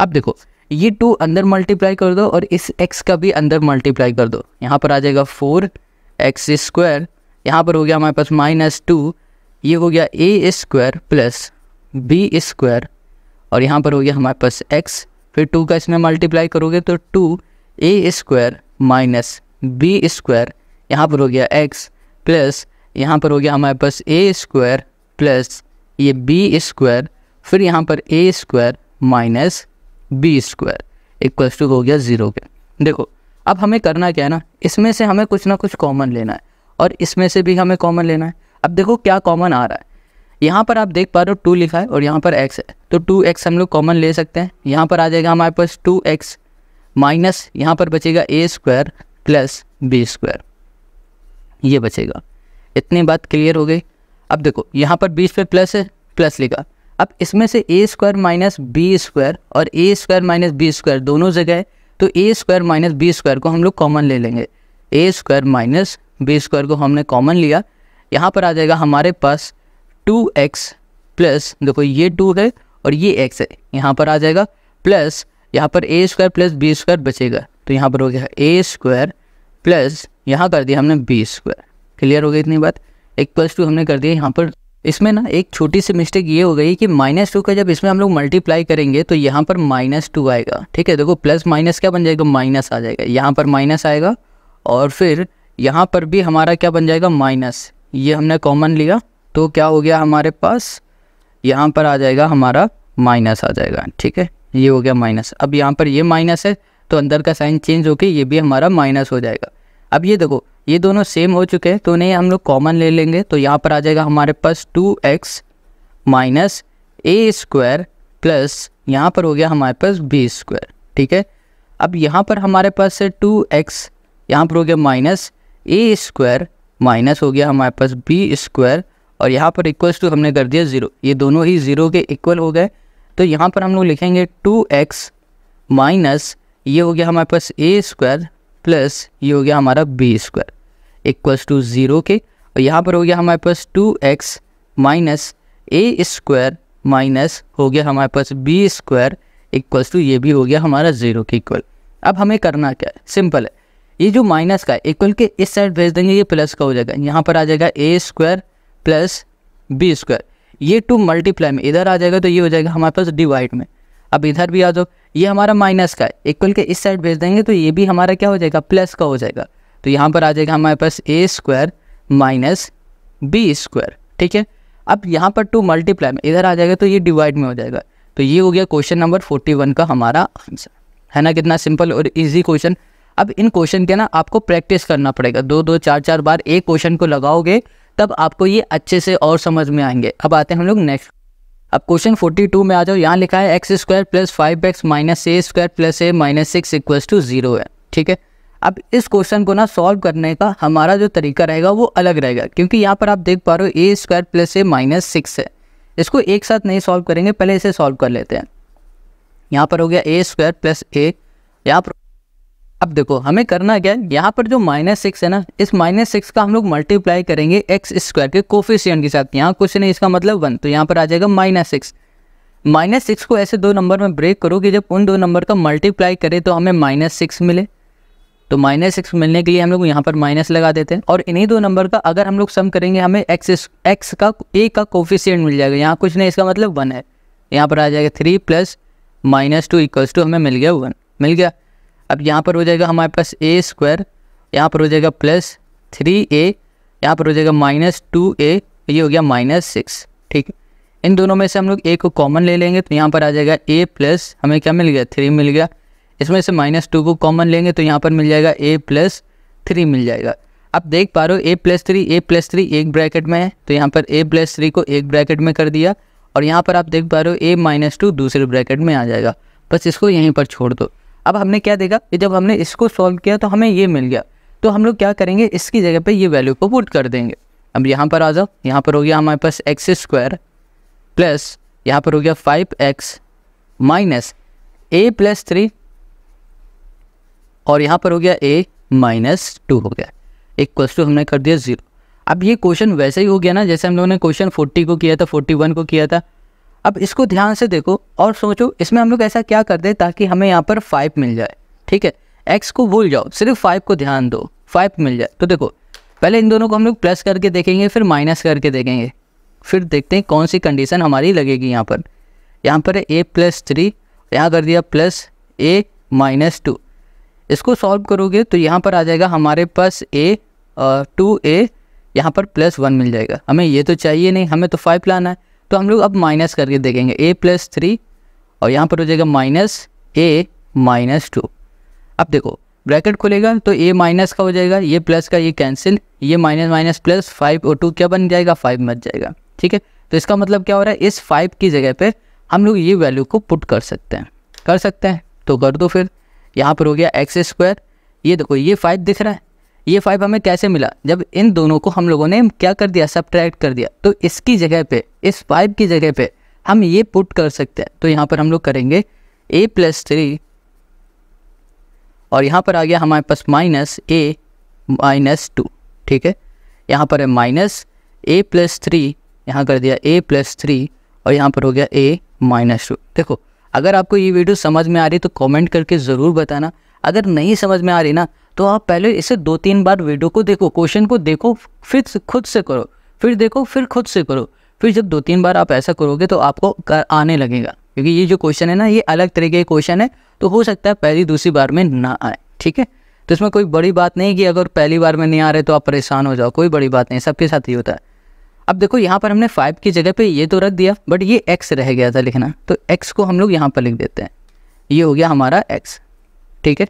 अब देखो ये टू अंदर मल्टीप्लाई कर दो और इस एक्स का भी अंदर मल्टीप्लाई कर दो यहाँ पर आ जाएगा फोर एक्स स्क्वायर यहाँ पर हो गया हमारे पास माइनस टू ये हो गया a square plus b square और यहाँ पर हो गया हमारे पास एक्स फिर टू का इसमें मल्टीप्लाई करोगे तो two a square minus b square यहाँ पर हो गया एक्स प्लस यहाँ पर हो गया हमारे पास ए स्क्वायर प्लस ये बी स्क्वायर फिर यहाँ पर a square minus b square equals to हो गया ज़ीरो के देखो अब हमें करना क्या है ना इसमें से हमें कुछ ना कुछ कॉमन लेना है और इसमें से भी हमें कॉमन लेना है अब देखो क्या कॉमन आ रहा है यहाँ पर आप देख पा रहे हो टू लिखा है और यहाँ पर एक्स है तो टू एक्स हम लोग कॉमन ले सकते हैं यहाँ पर आ जाएगा हमारे पास टू एक्स माइनस यहाँ पर बचेगा a square plus b square ये बचेगा इतनी बात क्लियर हो गई अब देखो यहाँ पर बीस स्क्वायर प्लस है प्लस लिखा अब इसमें से a square minus b square और a square minus b square दोनों जगह है तो a square minus b square को हम लोग कॉमन ले लेंगे a square minus b square को हमने कॉमन लिया यहाँ पर आ जाएगा हमारे पास टू एक्स प्लस देखो ये टू है और ये एक्स है यहाँ पर आ जाएगा प्लस यहाँ पर a square plus b square बचेगा तो यहाँ पर हो गया ए स्क्वायर प्लस यहाँ कर दिया हमने बी स्क्वायर क्लियर हो गई इतनी बात इक्वल्स टू हमने कर दिया यहाँ पर इसमें ना एक छोटी सी मिस्टेक ये हो गई कि माइनस टू का जब इसमें हम लोग मल्टीप्लाई करेंगे तो यहाँ पर माइनस टू आएगा ठीक है देखो प्लस माइनस क्या बन जाएगा माइनस आ जाएगा यहाँ पर माइनस आएगा और फिर यहाँ पर भी हमारा क्या बन जाएगा माइनस ये हमने कॉमन लिया तो क्या हो गया हमारे पास यहाँ पर आ जाएगा हमारा माइनस आ जाएगा ठीक है ये हो गया माइनस अब यहाँ पर ये माइनस है तो अंदर का साइन चेंज होके ये भी हमारा माइनस हो जाएगा अब ये देखो ये दोनों सेम हो चुके हैं तो उन्हें हम लोग कॉमन ले लेंगे तो यहाँ पर आ जाएगा हमारे पास टू एक्स माइनस ए स्क्वायर प्लस यहाँ पर हो गया हमारे पास बी स्क्वायर ठीक है अब यहाँ पर हमारे पास है टू एक्स यहाँ पर हो गया माइनस ए स्क्वायर माइनस हो गया हमारे पास बी स्क्वायर और यहाँ पर इक्वल टू हमने कर दिया ज़ीरो ये दोनों ही ज़ीरो के इक्वल हो गए तो यहाँ पर हम लोग लिखेंगे टू एक्स माइनस ये हो गया हमारे पास ए स्क्वायर प्लस ये हो गया हमारा b square equals to zero के और यहाँ पर हो गया हमारे पास टू एक्स माइनस ए स्क्वायर माइनस हो गया हमारे पास बी स्क्वायर इक्वल्स टू ये भी हो गया हमारा ज़ीरो के इक्वल अब हमें करना क्या है सिंपल है ये जो माइनस का इक्वल के इस साइड भेज देंगे ये प्लस का हो जाएगा यहाँ पर आ जाएगा ए स्क्वायर प्लस बी स्क्वायर ये टू मल्टीप्लाई में इधर आ जाएगा तो ये हो जाएगा हमारे पास डिवाइड में अब इधर भी आ जाओ ये हमारा माइनस का है इक्वल के इस साइड भेज देंगे तो ये भी हमारा क्या हो जाएगा प्लस का हो जाएगा तो यहाँ पर आ जाएगा हमारे पास a square minus b square ठीक है अब यहाँ पर टू मल्टीप्लाई में इधर आ जाएगा तो ये डिवाइड में हो जाएगा तो ये हो गया क्वेश्चन नंबर फोर्टी वन का हमारा आंसर है ना कितना सिंपल और इजी क्वेश्चन अब इन क्वेश्चन के ना आपको प्रैक्टिस करना पड़ेगा दो दो चार चार बार एक क्वेश्चन को लगाओगे तब आपको ये अच्छे से और समझ में आएंगे अब आते हैं हम लोग नेक्स्ट अब क्वेश्चन 42 में आ जाओ यहाँ लिखा है x square plus five x minus A square plus a minus six equal to zero है ठीक है अब इस क्वेश्चन को ना सॉल्व करने का हमारा जो तरीका रहेगा वो अलग रहेगा क्योंकि यहाँ पर आप देख पा रहे हो a square plus a minus six है इसको एक साथ नहीं सॉल्व करेंगे पहले इसे सॉल्व कर लेते हैं यहाँ पर हो गया ए स्क्वायर प्लस ए यहाँ पर अब देखो हमें करना क्या है यहाँ पर जो माइनस सिक्स है ना इस माइनस सिक्स का हम लोग मल्टीप्लाई करेंगे एक्स स्क्वायर के कोफिशियन के साथ यहाँ कुछ नहीं इसका मतलब वन तो यहाँ पर आ जाएगा माइनस सिक्स माइनस सिक्स को ऐसे दो नंबर में ब्रेक करो कि जब उन दो नंबर का मल्टीप्लाई करें तो हमें माइनस सिक्स मिले तो माइनस सिक्स मिलने के लिए हम लोग यहाँ पर माइनस लगा देते हैं और इन्हीं दो नंबर का अगर हम लोग सम करेंगे हमें एक्स एक्स का ए का कोफिशियंट मिल जाएगा यहाँ कुछ नहीं इसका मतलब वन है यहाँ पर आ जाएगा three plus minus two equals to हमें मिल गया वन मिल गया अब यहाँ पर हो जाएगा हमारे पास ए स्क्वायर यहाँ पर हो जाएगा प्लस थ्री ए यहाँ पर हो जाएगा माइनस टू ए ये हो गया माइनस सिक्स ठीक है इन दोनों में से हम लोग ए को कॉमन ले लेंगे तो यहाँ पर आ जाएगा ए प्लस हमें क्या मिल गया थ्री मिल गया इसमें से माइनस टू को कॉमन लेंगे तो यहाँ पर मिल जाएगा ए प्लस थ्री मिल जाएगा आप देख पा रहे हो a plus three a plus three एक ब्रैकेट में है तो यहाँ पर ए प्लस थ्री को एक ब्रैकेट में कर दिया और यहाँ पर आप देख पा रहे हो ए माइनस टू दूसरे ब्रैकेट में आ जाएगा बस इसको यहीं पर छोड़ दो अब हमने क्या देखा कि जब हमने इसको सॉल्व किया तो हमें ये मिल गया तो हम लोग क्या करेंगे इसकी जगह पे ये वैल्यू को पुट कर देंगे अब यहाँ पर आ जाओ यहाँ पर हो गया हमारे पास एक्स स्क्वायर प्लस यहाँ पर हो गया फाइव एक्स माइनस ए प्लस थ्री और यहाँ पर हो गया ए माइनस टू हो गया एक टू हमने कर दिया ज़ीरो अब ये क्वेश्चन वैसे ही हो गया ना जैसे हम लोगों ने क्वेश्चन फोर्टी को किया था फोर्टी वन को किया था अब इसको ध्यान से देखो और सोचो इसमें हम लोग ऐसा क्या कर दें ताकि हमें यहाँ पर फाइव मिल जाए ठीक है एक्स को भूल जाओ सिर्फ फाइव को ध्यान दो फाइव मिल जाए तो देखो पहले इन दोनों को हम लोग प्लस करके देखेंगे फिर माइनस करके देखेंगे फिर देखते हैं कौन सी कंडीशन हमारी लगेगी यहाँ पर यहाँ पर ए प्लस थ्री यहाँ कर दिया प्लस ए माइनस टू इसको सॉल्व करोगे तो यहाँ पर आ जाएगा हमारे पास ए टू ए यहाँ पर प्लस वन मिल जाएगा हमें ये तो चाहिए नहीं हमें तो फाइव लाना है तो हम लोग अब माइनस करके देखेंगे ए प्लस थ्री और यहाँ पर हो जाएगा माइनस ए माइनस टू अब देखो ब्रैकेट खुलेगा तो ए माइनस का हो जाएगा ये प्लस का ये कैंसिल ये माइनस माइनस प्लस फाइव और टू क्या बन जाएगा फाइव बच जाएगा ठीक है तो इसका मतलब क्या हो रहा है इस फाइव की जगह पर हम लोग ये वैल्यू को पुट कर सकते हैं कर सकते हैं तो कर दो फिर यहाँ पर हो गया एक्स स्क्वायर ये देखो ये फाइव दिख रहा है ये फाइव हमें कैसे मिला जब इन दोनों को हम लोगों ने क्या कर दिया सब्ट्रैक्ट कर दिया तो इसकी जगह पे इस फाइव की जगह पे हम ये पुट कर सकते हैं तो यहाँ पर हम लोग करेंगे ए प्लस थ्री और यहाँ पर आ गया हमारे पास माइनस ए माइनस टू ठीक है यहाँ पर है माइनस ए प्लस थ्री यहाँ कर दिया ए प्लस थ्री और यहाँ पर हो गया ए माइनस टू देखो अगर आपको ये वीडियो समझ में आ रही तो कॉमेंट करके ज़रूर बताना अगर नहीं समझ में आ रही ना तो आप पहले इसे दो तीन बार वीडियो को देखो क्वेश्चन को देखो फिर खुद से करो फिर देखो फिर खुद से करो फिर जब दो तीन बार आप ऐसा करोगे तो आपको कर आने लगेगा क्योंकि ये जो क्वेश्चन है ना ये अलग तरीके के क्वेश्चन है तो हो सकता है पहली दूसरी बार में ना आए ठीक है तो इसमें कोई बड़ी बात नहीं कि अगर पहली बार में नहीं आ रहे तो आप परेशान हो जाओ कोई बड़ी बात नहीं सबके साथ ही होता है अब देखो यहाँ पर हमने फाइव की जगह पर ये तो रख दिया बट ये एक्स रह गया था लिखना तो एक्स को हम लोग यहाँ पर लिख देते हैं ये हो गया हमारा एक्स ठीक है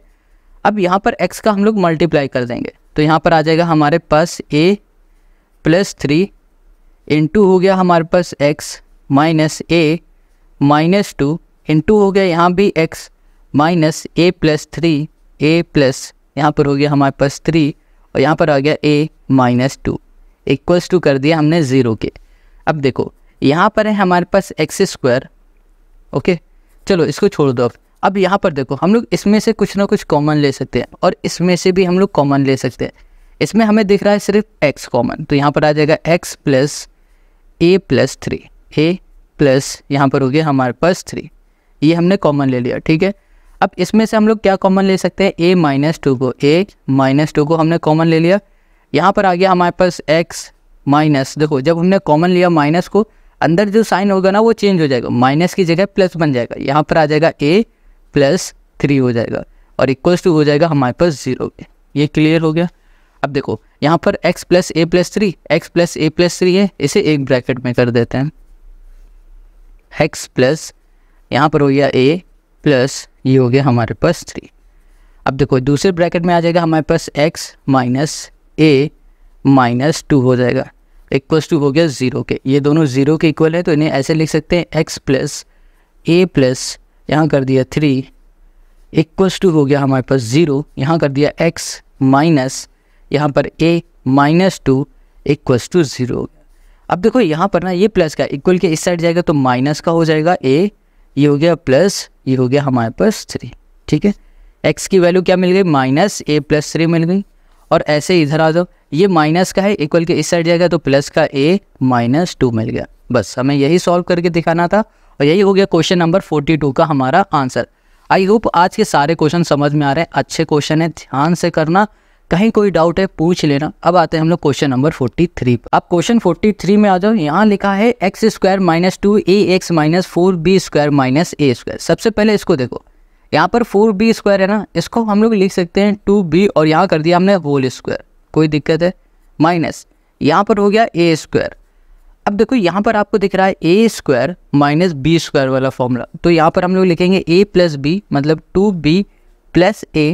अब यहाँ पर एक्स का हम लोग मल्टीप्लाई कर देंगे तो यहाँ पर आ जाएगा हमारे पास ए प्लस थ्री इंटू हो गया हमारे पास एक्स माइनस ए माइनस टू इंटू हो गया यहाँ भी x minus A plus three a plus यहाँ पर हो गया हमारे पास थ्री और यहाँ पर आ गया ए माइनस टू इक्वल्स टू कर दिया हमने ज़ीरो के अब देखो यहाँ पर है हमारे पास एक्स स्क्वायर ओके चलो इसको छोड़ दो अब अब यहाँ पर देखो हम लोग इसमें से कुछ ना कुछ कॉमन ले सकते हैं और इसमें से भी हम लोग कॉमन ले सकते हैं इसमें हमें दिख रहा है सिर्फ एक्स कॉमन तो यहाँ पर आ जाएगा x plus A plus three a plus यहाँ पर हो गया हमारे पास थ्री ये हमने कॉमन ले लिया ठीक है अब इसमें से हम लोग क्या कॉमन ले सकते हैं ए माइनस टू को ए माइनस टू को हमने कॉमन ले लिया यहाँ पर आ गया हमारे पास एक्स माइनस देखो जब हमने कॉमन लिया माइनस को अंदर जो साइन होगा ना वो चेंज हो जाएगा माइनस की जगह प्लस बन जाएगा यहाँ पर आ जाएगा ए प्लस थ्री हो जाएगा और इक्वल्स टू हो जाएगा हमारे पास जीरो के ये क्लियर हो गया अब देखो यहाँ पर x प्लस ए प्लस थ्री एक्स प्लस ए प्लस थ्री है इसे एक ब्रैकेट में कर देते हैं एक्स प्लस यहाँ पर हो गया a प्लस ये हो गया हमारे पास थ्री अब देखो दूसरे ब्रैकेट में आ जाएगा हमारे पास x माइनस ए माइनस टू हो जाएगा इक्वल्स टू हो गया ज़ीरो के ये दोनों ज़ीरो के इक्वल है तो इन्हें ऐसे लिख सकते हैं x प्लस ए प्लस यहाँ कर दिया थ्री इक्वल्स टू हो गया हमारे पास ज़ीरो यहाँ कर दिया एक्स माइनस यहाँ पर a minus two equals to zero अब देखो यहाँ पर ना ये प्लस का इक्वल के इस साइड जाएगा तो माइनस का हो जाएगा ए ये हो गया प्लस ये हो गया हमारे पास थ्री ठीक है एक्स की वैल्यू क्या मिल गई माइनस ए प्लस थ्री मिल गई और ऐसे इधर आ जाओ ये माइनस का है इक्वल के इस साइड जाएगा तो प्लस का ए माइनस टू मिल गया बस हमें यही सॉल्व करके दिखाना था और यही हो गया क्वेश्चन नंबर फोर्टी टू का हमारा आंसर आई होप आज के सारे क्वेश्चन समझ में आ रहे हैं अच्छे क्वेश्चन है ध्यान से करना कहीं कोई डाउट है पूछ लेना अब आते हैं हम लोग क्वेश्चन नंबर फोर्टी थ्री पर अब क्वेश्चन फोर्टी थ्री में आ जाओ यहाँ लिखा है x square minus two a x minus four b square minus A square सबसे पहले इसको देखो यहाँ पर फोर बी स्क्वायर है ना इसको हम लोग लिख सकते हैं टू बी और यहाँ कर दिया हमने होल स्क्वायर कोई दिक्कत है माइनस यहाँ पर हो गया ए स्क्वायर अब देखो यहाँ पर आपको दिख रहा है a square minus b square वाला फॉर्मूला तो यहाँ पर हम लोग लिखेंगे ए प्लस बी मतलब टू बी प्लस ए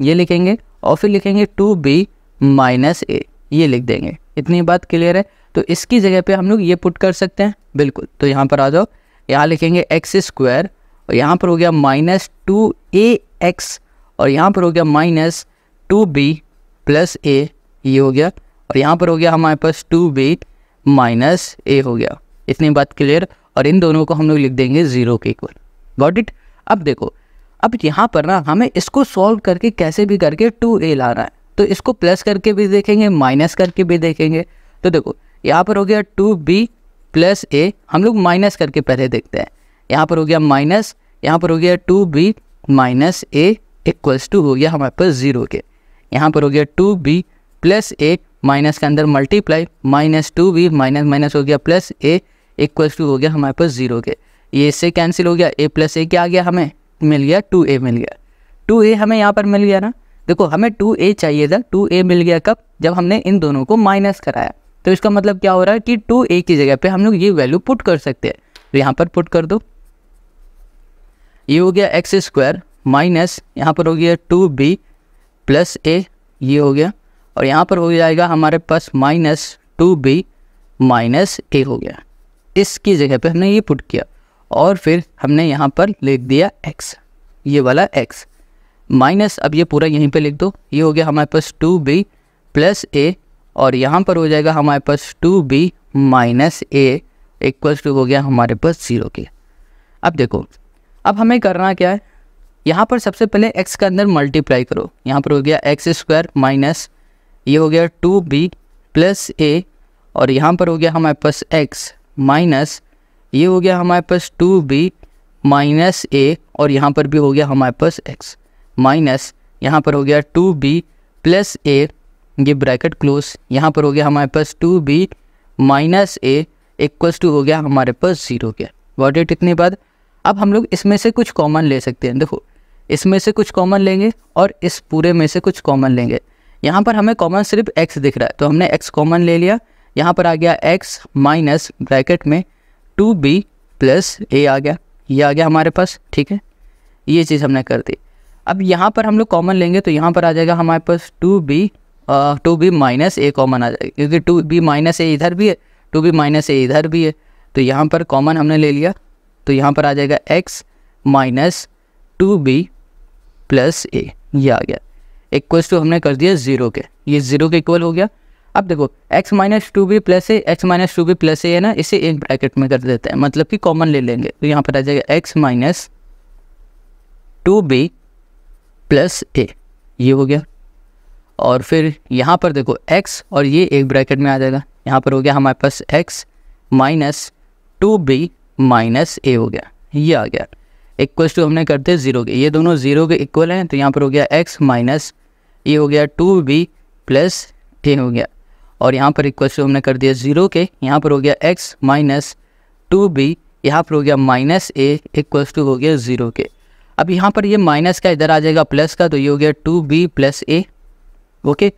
ये लिखेंगे और फिर लिखेंगे टू बी माइनस ए ये लिख देंगे इतनी बात क्लियर है तो इसकी जगह पे हम लोग ये पुट कर सकते हैं बिल्कुल तो यहाँ पर आ जाओ यहाँ लिखेंगे एक्स स्क्वायर और यहाँ पर हो गया माइनस टू ए एक्स और यहाँ पर हो गया minus two b plus a ये हो गया और यहाँ पर हो गया हमारे पास टू बी माइनस ए हो गया इतनी बात क्लियर और इन दोनों को हम लोग लिख देंगे जीरो के इक्वल गॉट इट अब देखो अब यहाँ पर ना हमें इसको सॉल्व करके कैसे भी करके टू ए लाना है तो इसको प्लस करके भी देखेंगे माइनस करके भी देखेंगे तो देखो यहाँ पर हो गया टू बी प्लस ए हम लोग माइनस करके पहले देखते हैं यहाँ पर हो गया माइनस यहाँ पर हो गया two B minus a equals to हो गया हमारे पास ज़ीरो के यहाँ पर हो गया two b plus a minus के अंदर मल्टीप्लाई माइनस टू भी माइनस माइनस हो गया प्लस ए इक्वल्स टू हो गया हमारे पास जीरो के ये इससे कैंसिल हो गया ए प्लस ए क्या आ गया हमें मिल गया टू ए मिल गया टू ए हमें यहाँ पर मिल गया ना देखो हमें टू ए चाहिए था टू ए मिल गया कब जब हमने इन दोनों को माइनस कराया तो इसका मतलब क्या हो रहा है कि टू ए की जगह पर हम लोग ये वैल्यू पुट कर सकते हैं तो यहाँ पर पुट कर दो ये हो गया एक्स स्क्वायर माइनस यहाँ पर हो गया टू बी प्लस ए ये हो गया और यहाँ पर हो जाएगा हमारे पास minus two B minus a हो गया इसकी जगह पे हमने ये पुट किया और फिर हमने यहाँ पर लिख दिया एक्स ये वाला एक्स माइनस अब ये पूरा यहीं पे लिख दो ये हो गया हमारे पास टू बी प्लस ए और यहाँ पर हो जाएगा हमारे पास two B minus a equal to हो गया हमारे पास ज़ीरो के अब देखो अब हमें करना क्या है यहाँ पर सबसे पहले एक्स के अंदर मल्टीप्लाई करो यहाँ पर हो गया एक्स स्क्वायर माइनस ये हो गया टू बी प्लस ए और यहाँ पर हो गया हमारे पास एक्स माइनस ये हो गया हमारे पास टू बी माइनस ए और यहाँ पर भी हो गया हमारे पास एक्स माइनस यहाँ पर हो गया टू बी प्लस ए ये ब्रैकेट क्लोज यहाँ पर हो गया हमारे पास two B minus a equals to हो गया हमारे पास ज़ीरो गया वॉट इट इतने बाद अब हम लोग इसमें से कुछ कॉमन ले सकते हैं देखो इसमें से कुछ कॉमन लेंगे और इस पूरे में से कुछ कॉमन लेंगे यहाँ पर हमें कॉमन सिर्फ एक्स दिख रहा है तो हमने एक्स कॉमन ले लिया यहाँ पर आ गया एक्स माइनस ब्रैकेट में टू बी प्लस ए आ गया ये आ गया हमारे पास ठीक है ये चीज़ हमने कर दी अब यहाँ पर हम लोग कॉमन लेंगे तो यहाँ पर आ जाएगा हमारे पास two b two B minus a common आ जाएगा क्योंकि टू बी माइनस ए इधर भी है टू बी माइनस ए इधर भी है तो यहाँ पर कॉमन हमने ले लिया तो यहाँ पर आ जाएगा x minus two b plus a ये आ गया इक्वल्स टू हमने कर दिया जीरो के ये जीरो के इक्वल हो गया अब देखो x minus two b plus a x minus two b plus a है ना इसे एक ब्रैकेट में कर देते हैं मतलब कि कॉमन ले लेंगे तो यहाँ पर आ जाएगा x minus two b plus a ये हो गया और फिर यहाँ पर देखो x और ये एक ब्रैकेट में आ जाएगा यहाँ पर हो गया हमारे पास x minus two B minus a हो गया ये आ गया इक्वल टू हमने करते हैं ज़ीरो के ये दोनों ज़ीरो के इक्वल हैं तो यहाँ पर हो गया एक्स माइनस ये हो गया टू बी प्लस ए हो गया और यहाँ पर इक्वल टू हमने कर दिया ज़ीरो के यहाँ पर हो गया एक्स माइनस टू बी यहाँ पर हो गया माइनस ए इक्वल टू हो गया ज़ीरो के अब यहाँ पर ये माइनस का इधर आ जाएगा प्लस का तो ये हो गया two b plus a okay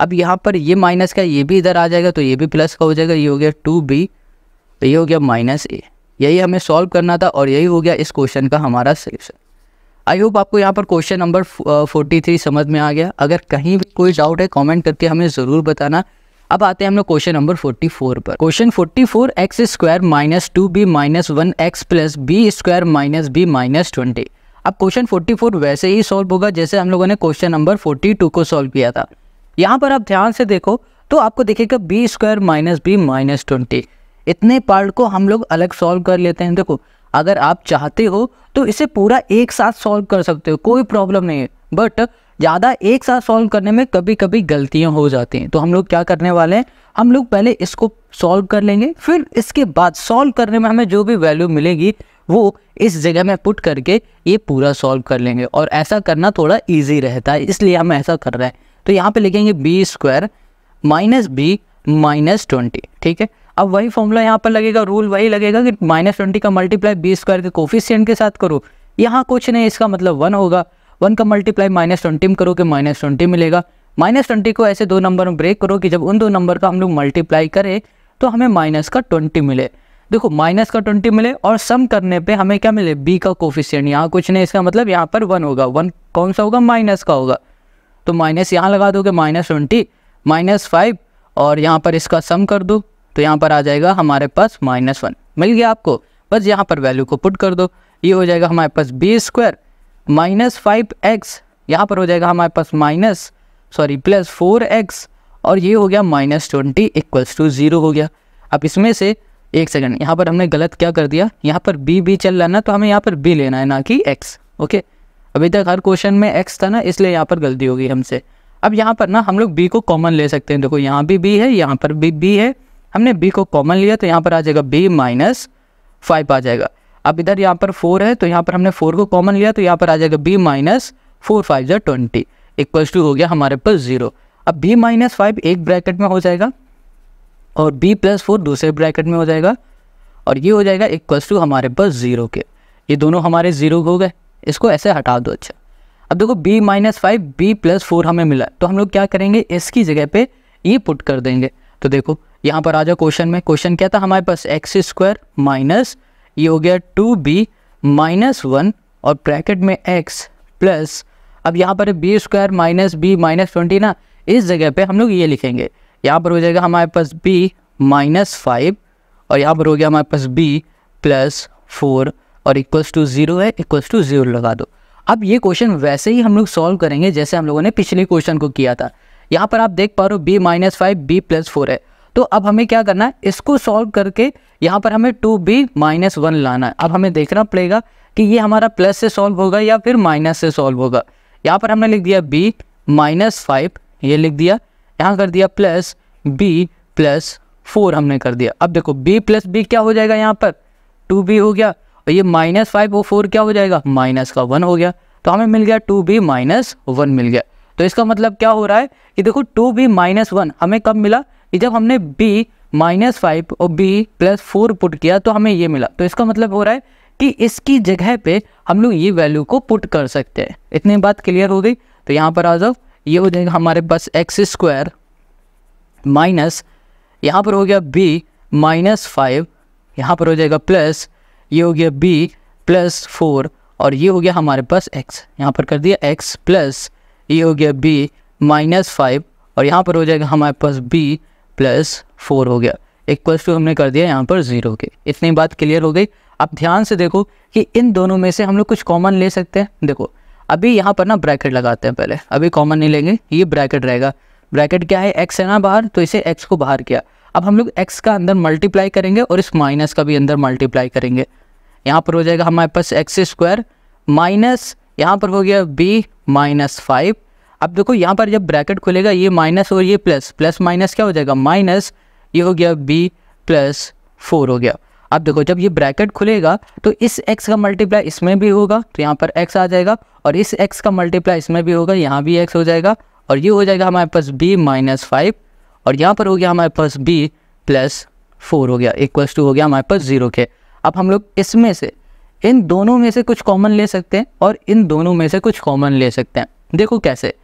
अब यहाँ पर ये माइनस का ये भी इधर आ जाएगा तो ये भी प्लस का हो जाएगा ये हो गया टू बी तो ये हो गया माइनस ए यही हमें सॉल्व करना था और यही हो गया इस क्वेश्चन का हमारा सलूशन आई होप आपको यहाँ पर क्वेश्चन नंबर फोर्टी थ्री समझ में आ गया अगर कहीं भी कोई डाउट है कमेंट करके हमें ज़रूर बताना अब आते हैं हम लोग क्वेश्चन नंबर फोर्टी फोर पर question forty four x square minus two B minus one x plus b square minus B minus twenty अब क्वेश्चन फोर्टी फोर वैसे ही सॉल्व होगा जैसे हम लोगों ने क्वेश्चन नंबर फोर्टी टू को सॉल्व किया था यहाँ पर आप ध्यान से देखो तो आपको देखेगा b square minus B minus twenty इतने पार्ट को हम लोग अलग सॉल्व कर लेते हैं देखो अगर आप चाहते हो तो इसे पूरा एक साथ सॉल्व कर सकते हो कोई प्रॉब्लम नहीं है बट ज़्यादा एक साथ सॉल्व करने में कभी कभी गलतियाँ हो जाती हैं तो हम लोग क्या करने वाले हैं हम लोग पहले इसको सॉल्व कर लेंगे फिर इसके बाद सॉल्व करने में हमें जो भी वैल्यू मिलेगी वो इस जगह में पुट करके ये पूरा सॉल्व कर लेंगे और ऐसा करना थोड़ा ईजी रहता है इसलिए हम ऐसा कर रहे हैं तो यहाँ पर लिखेंगे B square minus B minus twenty ठीक है अब वही फॉर्मूला यहाँ पर लगेगा रूल वही लगेगा कि माइनस ट्वेंटी का मल्टीप्लाई बी स्क्वायर के कोफिशियंट के साथ करो यहाँ कुछ नहीं इसका मतलब वन होगा वन का मल्टीप्लाई माइनस ट्वेंटी में करो कि माइनस ट्वेंटी मिलेगा माइनस ट्वेंटी को ऐसे दो नंबर में ब्रेक करो कि जब उन दो नंबर का हम लोग मल्टीप्लाई करें तो हमें माइनस का ट्वेंटी मिले देखो माइनस का ट्वेंटी मिले और सम करने पर हमें क्या मिले बी का कोफिशियंट यहाँ कुछ नहीं इसका मतलब यहाँ पर वन होगा वन कौन सा होगा माइनस का होगा तो माइनस यहाँ लगा दोगे माइनस ट्वेंटी माइनस फाइव और यहाँ पर इसका सम कर दो तो यहाँ पर आ जाएगा हमारे पास माइनस वन मिल गया आपको बस यहाँ पर वैल्यू को पुट कर दो ये हो जाएगा हमारे पास B square minus five X यहाँ पर हो जाएगा हमारे पास minus sorry plus four x और ये हो गया minus twenty equals to zero हो गया अब इसमें से एक सेकंड यहाँ पर हमने गलत क्या कर दिया यहाँ पर बी बी चल रहा ना तो हमें यहाँ पर बी लेना है ना कि एक्स ओके अभी तक हर क्वेश्चन में एक्स था ना इसलिए यहाँ पर गलती होगी हमसे अब यहाँ पर ना हम लोग बी को कॉमन ले सकते हैं देखो यहाँ भी बी है यहाँ पर भी बी है हमने बी को कॉमन लिया तो यहाँ पर आ जाएगा बी माइनस फाइव आ जाएगा अब इधर यहाँ पर फोर है तो यहाँ पर हमने फोर को कॉमन लिया तो यहाँ पर आ जाएगा बी माइनस फोर फाइव जो ट्वेंटी इक्वल्स टू हो गया हमारे पास जीरो अब बी माइनस फाइव एक ब्रैकेट में हो जाएगा और बी प्लस फोर दूसरे ब्रैकेट में हो जाएगा और ये हो जाएगा इक्वल्स टू हमारे पास जीरो के ये दोनों हमारे जीरो हो गए इसको ऐसे हटा दो अच्छा अब देखो B minus five B plus four हमें मिला तो हम लोग क्या करेंगे इसकी जगह पे ये पुट कर देंगे तो देखो यहाँ पर आ जाओ क्वेश्चन में क्वेश्चन क्या था हमारे पास एक्स स्क्वायर माइनस ये हो गया टू बी माइनस वन और ब्रैकेट में एक्स प्लस अब यहाँ पर B square minus B minus twenty ना इस जगह पे हम लोग ये लिखेंगे यहाँ पर हो जाएगा हमारे पास बी माइनस फाइव और यहाँ पर हो गया हमारे पास बी प्लस फोर और इक्वल्स टू ज़ीरो है इक्वल्स टू ज़ीरो लगा दो अब ये क्वेश्चन वैसे ही हम लोग सॉल्व करेंगे जैसे हम लोगों ने पिछले क्वेश्चन को किया था यहाँ पर आप देख पा रहे हो B minus five B plus four है तो अब हमें क्या करना है इसको सॉल्व करके यहाँ पर हमें टू बी माइनस वन लाना है अब हमें देखना पड़ेगा कि ये हमारा प्लस से सॉल्व होगा या फिर माइनस से सॉल्व होगा यहाँ पर हमने लिख दिया बी माइनस फाइव ये लिख दिया यहाँ कर दिया प्लस बी प्लस फोर हमने कर दिया अब देखो बी प्लस बी क्या हो जाएगा यहाँ पर टू बी हो गया और ये माइनस फाइव वो फोर क्या हो जाएगा माइनस का वन हो गया तो हमें मिल गया टू बी माइनस वन मिल गया तो इसका मतलब क्या हो रहा है कि देखो टू बी माइनस वन हमें कब मिला जब हमने बी माइनस फाइव और बी प्लस फोर पुट किया तो हमें ये मिला तो इसका मतलब हो रहा है कि इसकी जगह पे हम लोग ये वैल्यू को पुट कर सकते हैं इतनी बात क्लियर हो गई तो यहाँ पर आ जाओ ये हो जाएगा हमारे पास एक्स स्क्वायर माइनस यहाँ पर हो गया बी माइनस फाइव यहाँ पर हो जाएगा प्लस ये हो गया बी प्लस फोर और ये हो गया हमारे पास एक्स यहाँ पर कर दिया एक्स प्लस ये हो गया बी माइनस फाइव और यहाँ पर हो जाएगा हमारे पास बी प्लस फोर हो गया इक्वल्स टू हमने कर दिया यहाँ पर ज़ीरो के इतनी बात क्लियर हो गई अब ध्यान से देखो कि इन दोनों में से हम लोग कुछ कॉमन ले सकते हैं देखो अभी यहाँ पर ना ब्रैकेट लगाते हैं पहले अभी कॉमन नहीं लेंगे ये ब्रैकेट रहेगा ब्रैकेट क्या है एक्स है ना बाहर तो इसे एक्स को बाहर किया अब हम लोग एक्स का अंदर मल्टीप्लाई करेंगे और इस माइनस का भी अंदर मल्टीप्लाई करेंगे यहाँ पर हो जाएगा हमारे पास एक्स स्क्वायर माइनस यहाँ पर हो गया बी माइनस फाइव अब देखो यहाँ पर जब ब्रैकेट खुलेगा ये माइनस और ये प्लस प्लस माइनस क्या हो जाएगा माइनस ये हो गया बी प्लस फोर हो गया अब देखो जब ये ब्रैकेट खुलेगा तो इस एक्स का मल्टीप्लाई इसमें भी होगा तो यहाँ पर एक्स आ जाएगा और इस एक्स का मल्टीप्लाई इसमें भी होगा यहाँ भी एक्स हो जाएगा और ये हो जाएगा हमारे पास बी माइनस फाइव और यहाँ पर हो गया हमारे पास बी प्लस फोर हो गया इक्वल टू हो गया हमारे पास जीरो के अब हम लोग इसमें से इन दोनों में से कुछ कॉमन ले सकते हैं और इन दोनों में से कुछ कॉमन ले सकते हैं देखो कैसे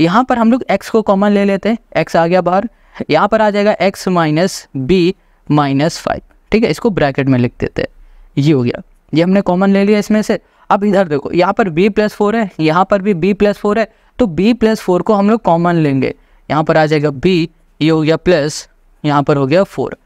यहाँ पर हम लोग एक्स को कॉमन ले लेते हैं एक्स आ गया बाहर यहाँ पर आ जाएगा x minus B minus five ठीक है इसको ब्रैकेट में लिख देते हैं ये हो गया ये हमने कॉमन ले लिया इसमें से अब इधर देखो यहाँ पर b प्लस फोर है यहाँ पर भी b प्लस फोर है तो b प्लस फोर को हम लोग कॉमन लेंगे यहाँ पर आ जाएगा b ये हो गया प्लस यहाँ पर हो गया फोर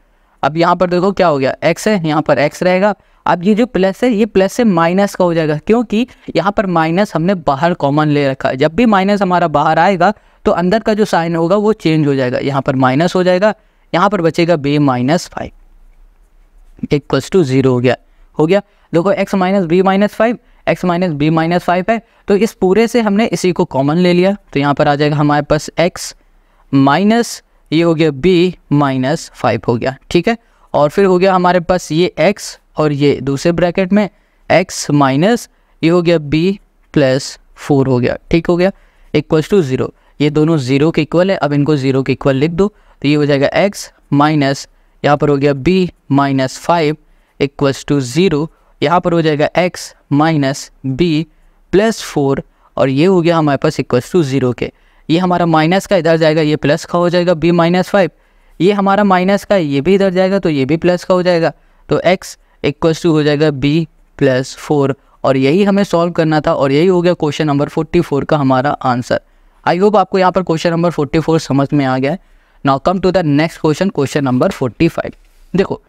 अब यहाँ पर देखो क्या हो गया एक्स है यहाँ पर एक्स रहेगा अब ये जो प्लस है ये प्लस से माइनस का हो जाएगा क्योंकि यहाँ पर माइनस हमने बाहर कॉमन ले रखा है जब भी माइनस हमारा बाहर आएगा तो अंदर का जो साइन होगा वो चेंज हो जाएगा यहाँ पर माइनस हो जाएगा यहाँ पर बचेगा B minus five equals to zero हो गया हो गया देखो X minus B minus five x minus B minus five है तो इस पूरे से हमने इसी को कॉमन ले लिया तो यहाँ पर आ जाएगा हमारे पास एक्स माइनस ये हो गया बी माइनस फाइव हो गया ठीक है और फिर हो गया हमारे पास ये एक्स और ये दूसरे ब्रैकेट में एक्स माइनस ये हो गया बी प्लस फोर हो गया ठीक हो गया इक्वल्स टू ज़ीरो ये दोनों ज़ीरो के इक्वल है अब इनको ज़ीरो के इक्वल लिख दो तो ये हो जाएगा एक्स माइनस यहाँ पर हो गया B minus five equals to zero यहाँ पर हो जाएगा x minus B plus four और ये हो गया हमारे पास इक्वल्स टू ज़ीरो के ये हमारा माइनस का इधर जाएगा ये प्लस का हो जाएगा बी माइनस फाइव ये हमारा माइनस का ये भी इधर जाएगा तो ये भी प्लस का हो जाएगा तो एक्स इक्वल्स टू हो जाएगा बी प्लस फोर और यही हमें सॉल्व करना था और यही हो गया क्वेश्चन नंबर फोर्टी फोर का हमारा आंसर आई होप आपको यहाँ पर क्वेश्चन नंबर फोर्टी फोर समझ में आ गया है now come to the next question question number forty five देखो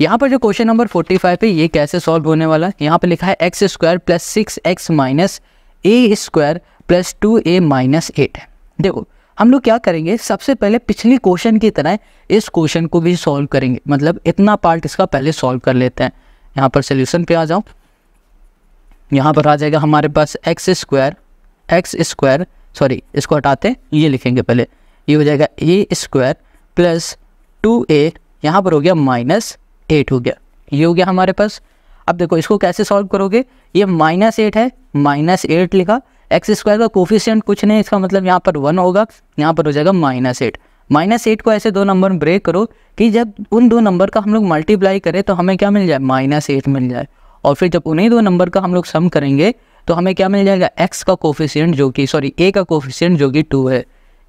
यहाँ पर जो क्वेश्चन नंबर फोर्टी फाइव है ये कैसे सॉल्व होने वाला है यहाँ पर लिखा है x square plus six X minus ए स्क्वायर प्लस टू ए माइनस एट है देखो हम लोग क्या करेंगे सबसे पहले पिछली क्वेश्चन की तरह इस क्वेश्चन को भी सॉल्व करेंगे मतलब इतना पार्ट इसका पहले सॉल्व कर लेते हैं यहाँ पर सोल्यूशन पे आ जाओ यहाँ पर आ जाएगा हमारे पास X square x square sorry इसको हटाते ये लिखेंगे पहले ये हो जाएगा ए स्क्वायर प्लस टू ए यहाँ पर हो गया माइनस एट हो गया ये हो गया हमारे पास अब देखो इसको कैसे सॉल्व करोगे ये माइनस एट है माइनस एट लिखा एक्स स्क्वायर का कोफिशियंट कुछ नहीं इसका मतलब यहाँ पर वन होगा यहाँ पर हो जाएगा माइनस एट माइनस एट को ऐसे दो नंबर में ब्रेक करो कि जब उन दो नंबर का हम लोग मल्टीप्लाई करें तो हमें क्या मिल जाए माइनस एट मिल जाए और फिर जब उन्हीं दो नंबर का हम लोग सम करेंगे तो हमें क्या मिल जाएगा एक्स का कोफिशियंट जो कि सॉरी ए का कोफिशियंट जो कि टू है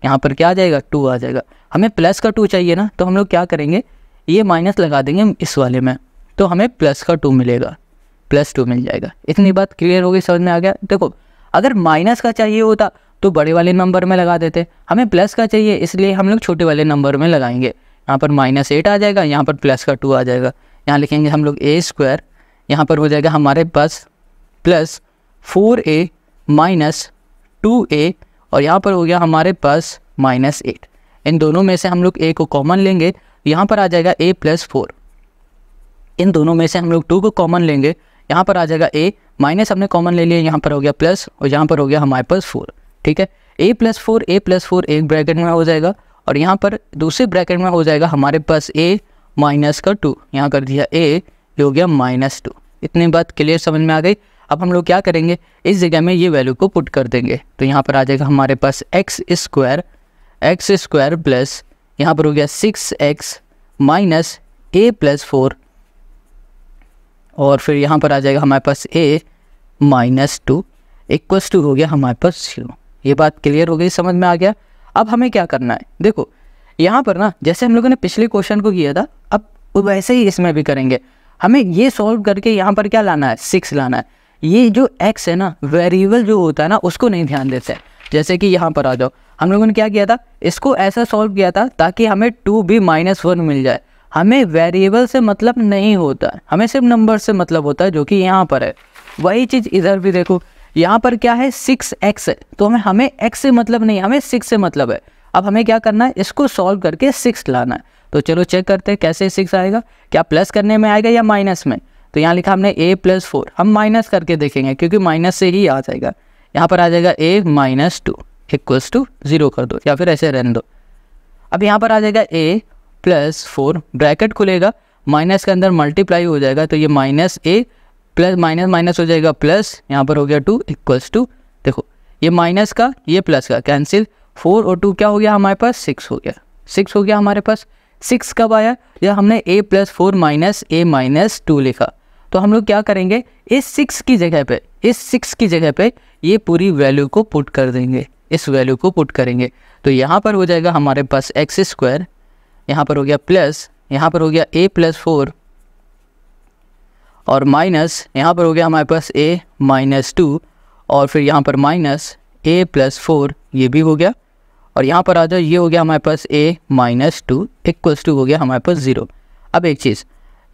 यहाँ पर क्या आ जाएगा टू आ जाएगा हमें प्लस का टू चाहिए ना तो हम लोग क्या करेंगे ये माइनस लगा देंगे इस वाले में तो हमें प्लस का टू मिलेगा प्लस टू मिल जाएगा इतनी बात क्लियर हो गई समझ में आ गया देखो अगर माइनस का चाहिए होता तो बड़े वाले नंबर में लगा देते हमें प्लस का चाहिए इसलिए हम लोग छोटे वाले नंबर में लगाएंगे यहाँ पर माइनस एट आ जाएगा यहाँ पर प्लस का टू आ जाएगा यहाँ लिखेंगे हम लोग ए स्क्वायर यहाँ पर हो जाएगा हमारे पास plus four A minus two A और यहाँ पर हो गया हमारे पास माइनस एट इन दोनों में से हम लोग ए को कॉमन लेंगे यहाँ पर आ जाएगा ए प्लस फोर इन दोनों में से हम लोग टू को कॉमन लेंगे यहाँ पर आ जाएगा ए माइनस हमने कॉमन ले लिया यहाँ पर हो गया प्लस और यहाँ पर हो गया हमारे पास फोर ठीक है A plus four A plus four एक ब्रैकेट में हो जाएगा और यहाँ पर दूसरे ब्रैकेट में हो जाएगा हमारे पास ए माइनस का टू यहाँ कर दिया ए हो गया माइनस टू इतनी बात क्लियर समझ में आ गई अब हम लोग क्या करेंगे इस जगह में ये वैल्यू को पुट कर देंगे तो यहाँ पर आ जाएगा हमारे पास X square x square plus यहाँ पर हो गया सिक्स एक्स माइनस ए प्लस फोर और फिर यहाँ पर आ जाएगा हमारे पास ए माइनस टू इक्वस टू हो गया हमारे पास जीरो ये बात क्लियर हो गई समझ में आ गया अब हमें क्या करना है देखो यहाँ पर ना जैसे हम लोगों ने पिछले क्वेश्चन को किया था अब वैसे ही इसमें भी करेंगे हमें ये सॉल्व करके यहाँ पर क्या लाना है सिक्स लाना है ये जो एक्स है ना वेरिएबल जो होता है ना उसको नहीं ध्यान देते जैसे कि यहाँ पर आ जाओ हम लोगों ने क्या किया था इसको ऐसा सॉल्व किया था ताकि हमें टू बी माइनस वन मिल जाए हमें वेरिएबल से मतलब नहीं होता हमें सिर्फ नंबर से मतलब होता है जो कि यहाँ पर है वही चीज़ इधर भी देखो यहाँ पर क्या है सिक्स एक्स है तो हमें हमें एक्स से मतलब नहीं हमें सिक्स से मतलब है अब हमें क्या करना है इसको सॉल्व करके सिक्स लाना है तो चलो चेक करते हैं कैसे सिक्स आएगा क्या प्लस करने में आएगा या माइनस में तो यहाँ लिखा हमने ए प्लस फोर हम माइनस करके देखेंगे क्योंकि माइनस से ही आ जाएगा यहाँ पर आ जाएगा A minus two equals to zero कर दो या फिर ऐसे रहने दो अब यहाँ पर आ जाएगा ए प्लस फोर ब्रैकेट खुलेगा माइनस के अंदर मल्टीप्लाई हो जाएगा तो ये माइनस ए प्लस माइनस माइनस हो जाएगा प्लस यहाँ पर हो गया टू इक्वल्स टू देखो ये माइनस का ये प्लस का कैंसिल फोर और टू क्या हो गया हमारे पास सिक्स हो गया सिक्स हो गया हमारे पास सिक्स कब आया या हमने A plus four minus A minus two लिखा तो हम लोग क्या करेंगे इस सिक्स की जगह पे इस सिक्स की जगह पे ये पूरी वैल्यू को पुट कर देंगे इस वैल्यू को पुट करेंगे तो यहाँ पर हो जाएगा हमारे पास एक्स स्क्वायर यहाँ पर हो गया प्लस यहाँ पर हो गया ए प्लस फोर और माइनस यहाँ पर हो गया हमारे पास ए माइनस टू और फिर यहाँ पर माइनस ए प्लस फोर ये भी हो गया और यहाँ पर आ जाओ ये हो गया हमारे पास ए माइनस टू इक्वल्स टू हो गया हमारे पास ज़ीरो अब एक चीज़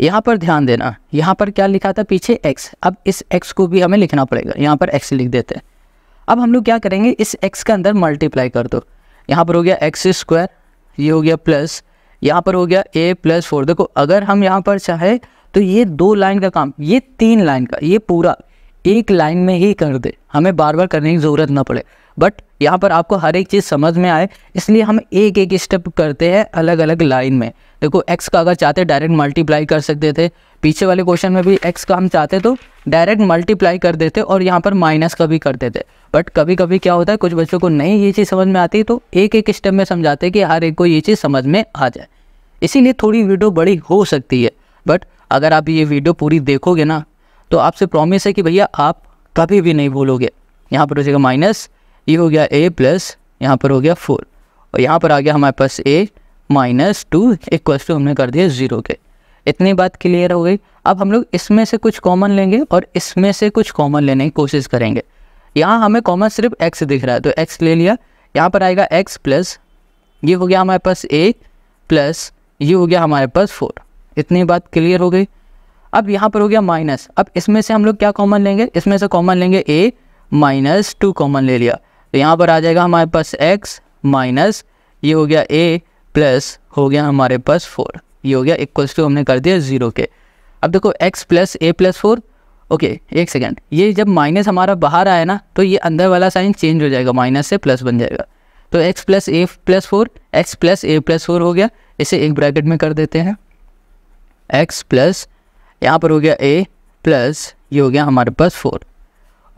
यहाँ पर ध्यान देना यहाँ पर क्या लिखा था पीछे एक्स अब इस एक्स को भी हमें लिखना पड़ेगा यहाँ पर एक्स लिख देते हैं अब हम लोग क्या करेंगे इस एक्स के अंदर मल्टीप्लाई कर दो यहाँ पर हो गया एक्स स्क्वायर ये हो गया प्लस यहाँ पर हो गया ए प्लस फोर देखो अगर हम यहाँ पर चाहे तो ये दो लाइन का काम ये तीन लाइन का ये पूरा एक लाइन में ही कर दे हमें बार बार करने की ज़रूरत ना पड़े बट यहाँ पर आपको हर एक चीज़ समझ में आए इसलिए हम एक एक स्टेप करते हैं अलग अलग लाइन में देखो एक्स का अगर चाहते डायरेक्ट मल्टीप्लाई कर सकते थे पीछे वाले क्वेश्चन में भी एक्स का हम चाहते तो डायरेक्ट मल्टीप्लाई कर देते और यहाँ पर माइनस का भी करते थे बट कभी कभी क्या होता है कुछ बच्चों को नहीं ये चीज़ समझ में आती तो एक एक स्टेप में समझाते कि हर एक को ये चीज़ समझ में आ जाए इसीलिए थोड़ी वीडियो बड़ी हो सकती है बट अगर आप ये वीडियो पूरी देखोगे ना तो आपसे प्रॉमिस है कि भैया आप कभी भी नहीं भूलोगे यहाँ पर हो जाएगा माइनस ये हो गया ए प्लस यहाँ पर हो गया फोर और यहाँ पर आ गया हमारे पास ए माइनस टू इक्व टू हमने कर दिया ज़ीरो के इतनी बात क्लियर हो गई अब हम लोग इसमें से कुछ कॉमन लेंगे और इसमें से कुछ कॉमन लेने की कोशिश करेंगे यहाँ हमें कॉमन सिर्फ एक्स दिख रहा है तो एक्स ले लिया यहाँ पर आएगा एक्स प्लस ये हो गया हमारे पास ए प्लस ये हो गया हमारे पास फोर इतनी बात क्लियर हो गई अब यहाँ पर हो गया माइनस अब इसमें से हम लोग क्या कॉमन लेंगे इसमें से कॉमन लेंगे ए माइनस टू कॉमन ले लिया तो यहाँ पर आ जाएगा हमारे पास एक्स माइनस ये हो गया ए प्लस हो गया हमारे पास फोर ये हो गया इक्वल्स टू हमने कर दिया ज़ीरो के अब देखो एक्स प्लस ए प्लस फोर ओके एक सेकेंड ये जब माइनस हमारा बाहर आया ना तो ये अंदर वाला साइन चेंज हो जाएगा माइनस से प्लस बन जाएगा तो एक्स प्लस ए प्लस फोर एक्स प्लस ए प्लस फोर हो गया इसे एक ब्रैकेट में कर देते हैं एक्स प्लस यहाँ पर हो गया ए प्लस ये हो गया हमारे पास फोर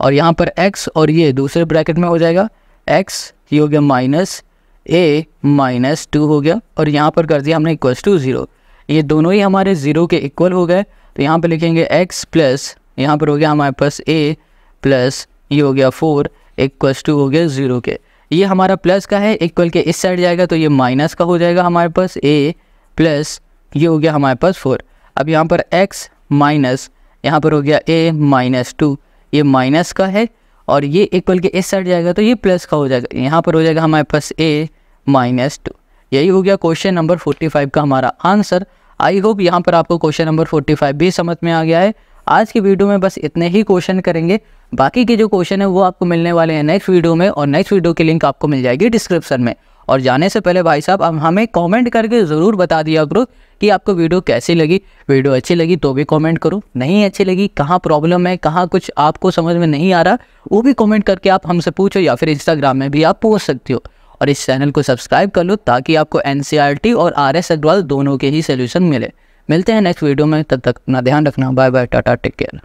और यहाँ पर एक्स और ये दूसरे ब्रैकेट में हो जाएगा एक्स ये हो गया माइनस ए माइनस टू हो गया और यहाँ पर कर दिया हमने इक्वल्स टू ज़ीरो ये दोनों ही हमारे ज़ीरो के इक्वल हो गए तो यहाँ पर लिखेंगे एक्स प्लस यहाँ पर हो गया हमारे पास ए प्लस ये हो गया फोर इक्वल्स टू हो गया ज़ीरो के ये हमारा प्लस का है इक्वल के इस साइड जाएगा तो ये माइनस का हो जाएगा हमारे पास ए प्लस ये हो गया हमारे पास फोर अब यहाँ पर एक्स माइनस यहाँ पर हो गया ए माइनस टू ये माइनस का है और ये इक्वल के इस साइड जाएगा तो ये प्लस का हो जाएगा यहाँ पर हो जाएगा हमारे पास ए माइनस टू यही हो गया क्वेश्चन नंबर फोर्टी फाइव का हमारा आंसर आई होप यहाँ पर आपको क्वेश्चन नंबर फोर्टी फाइव भी समझ में आ गया है आज की वीडियो में बस इतने ही क्वेश्चन करेंगे बाकी के जो क्वेश्चन है वो आपको मिलने वाले हैं नेक्स्ट वीडियो में और नेक्स्ट वीडियो की लिंक आपको मिल जाएगी डिस्क्रिप्शन में और जाने से पहले भाई साहब अब हमें कमेंट करके ज़रूर बता दिया करो कि आपको वीडियो कैसी लगी वीडियो अच्छी लगी तो भी कमेंट करो नहीं अच्छी लगी कहाँ प्रॉब्लम है कहाँ कुछ आपको समझ में नहीं आ रहा वो भी कमेंट करके आप हमसे पूछो या फिर इंस्टाग्राम में भी आप पूछ सकते हो और इस चैनल को सब्सक्राइब कर लो ताकि आपको एन e और आर एस अग्रवाल दोनों के ही सोल्यूशन मिले मिलते हैं नेक्स्ट वीडियो में तब तक अपना ध्यान रखना bye bye tata take care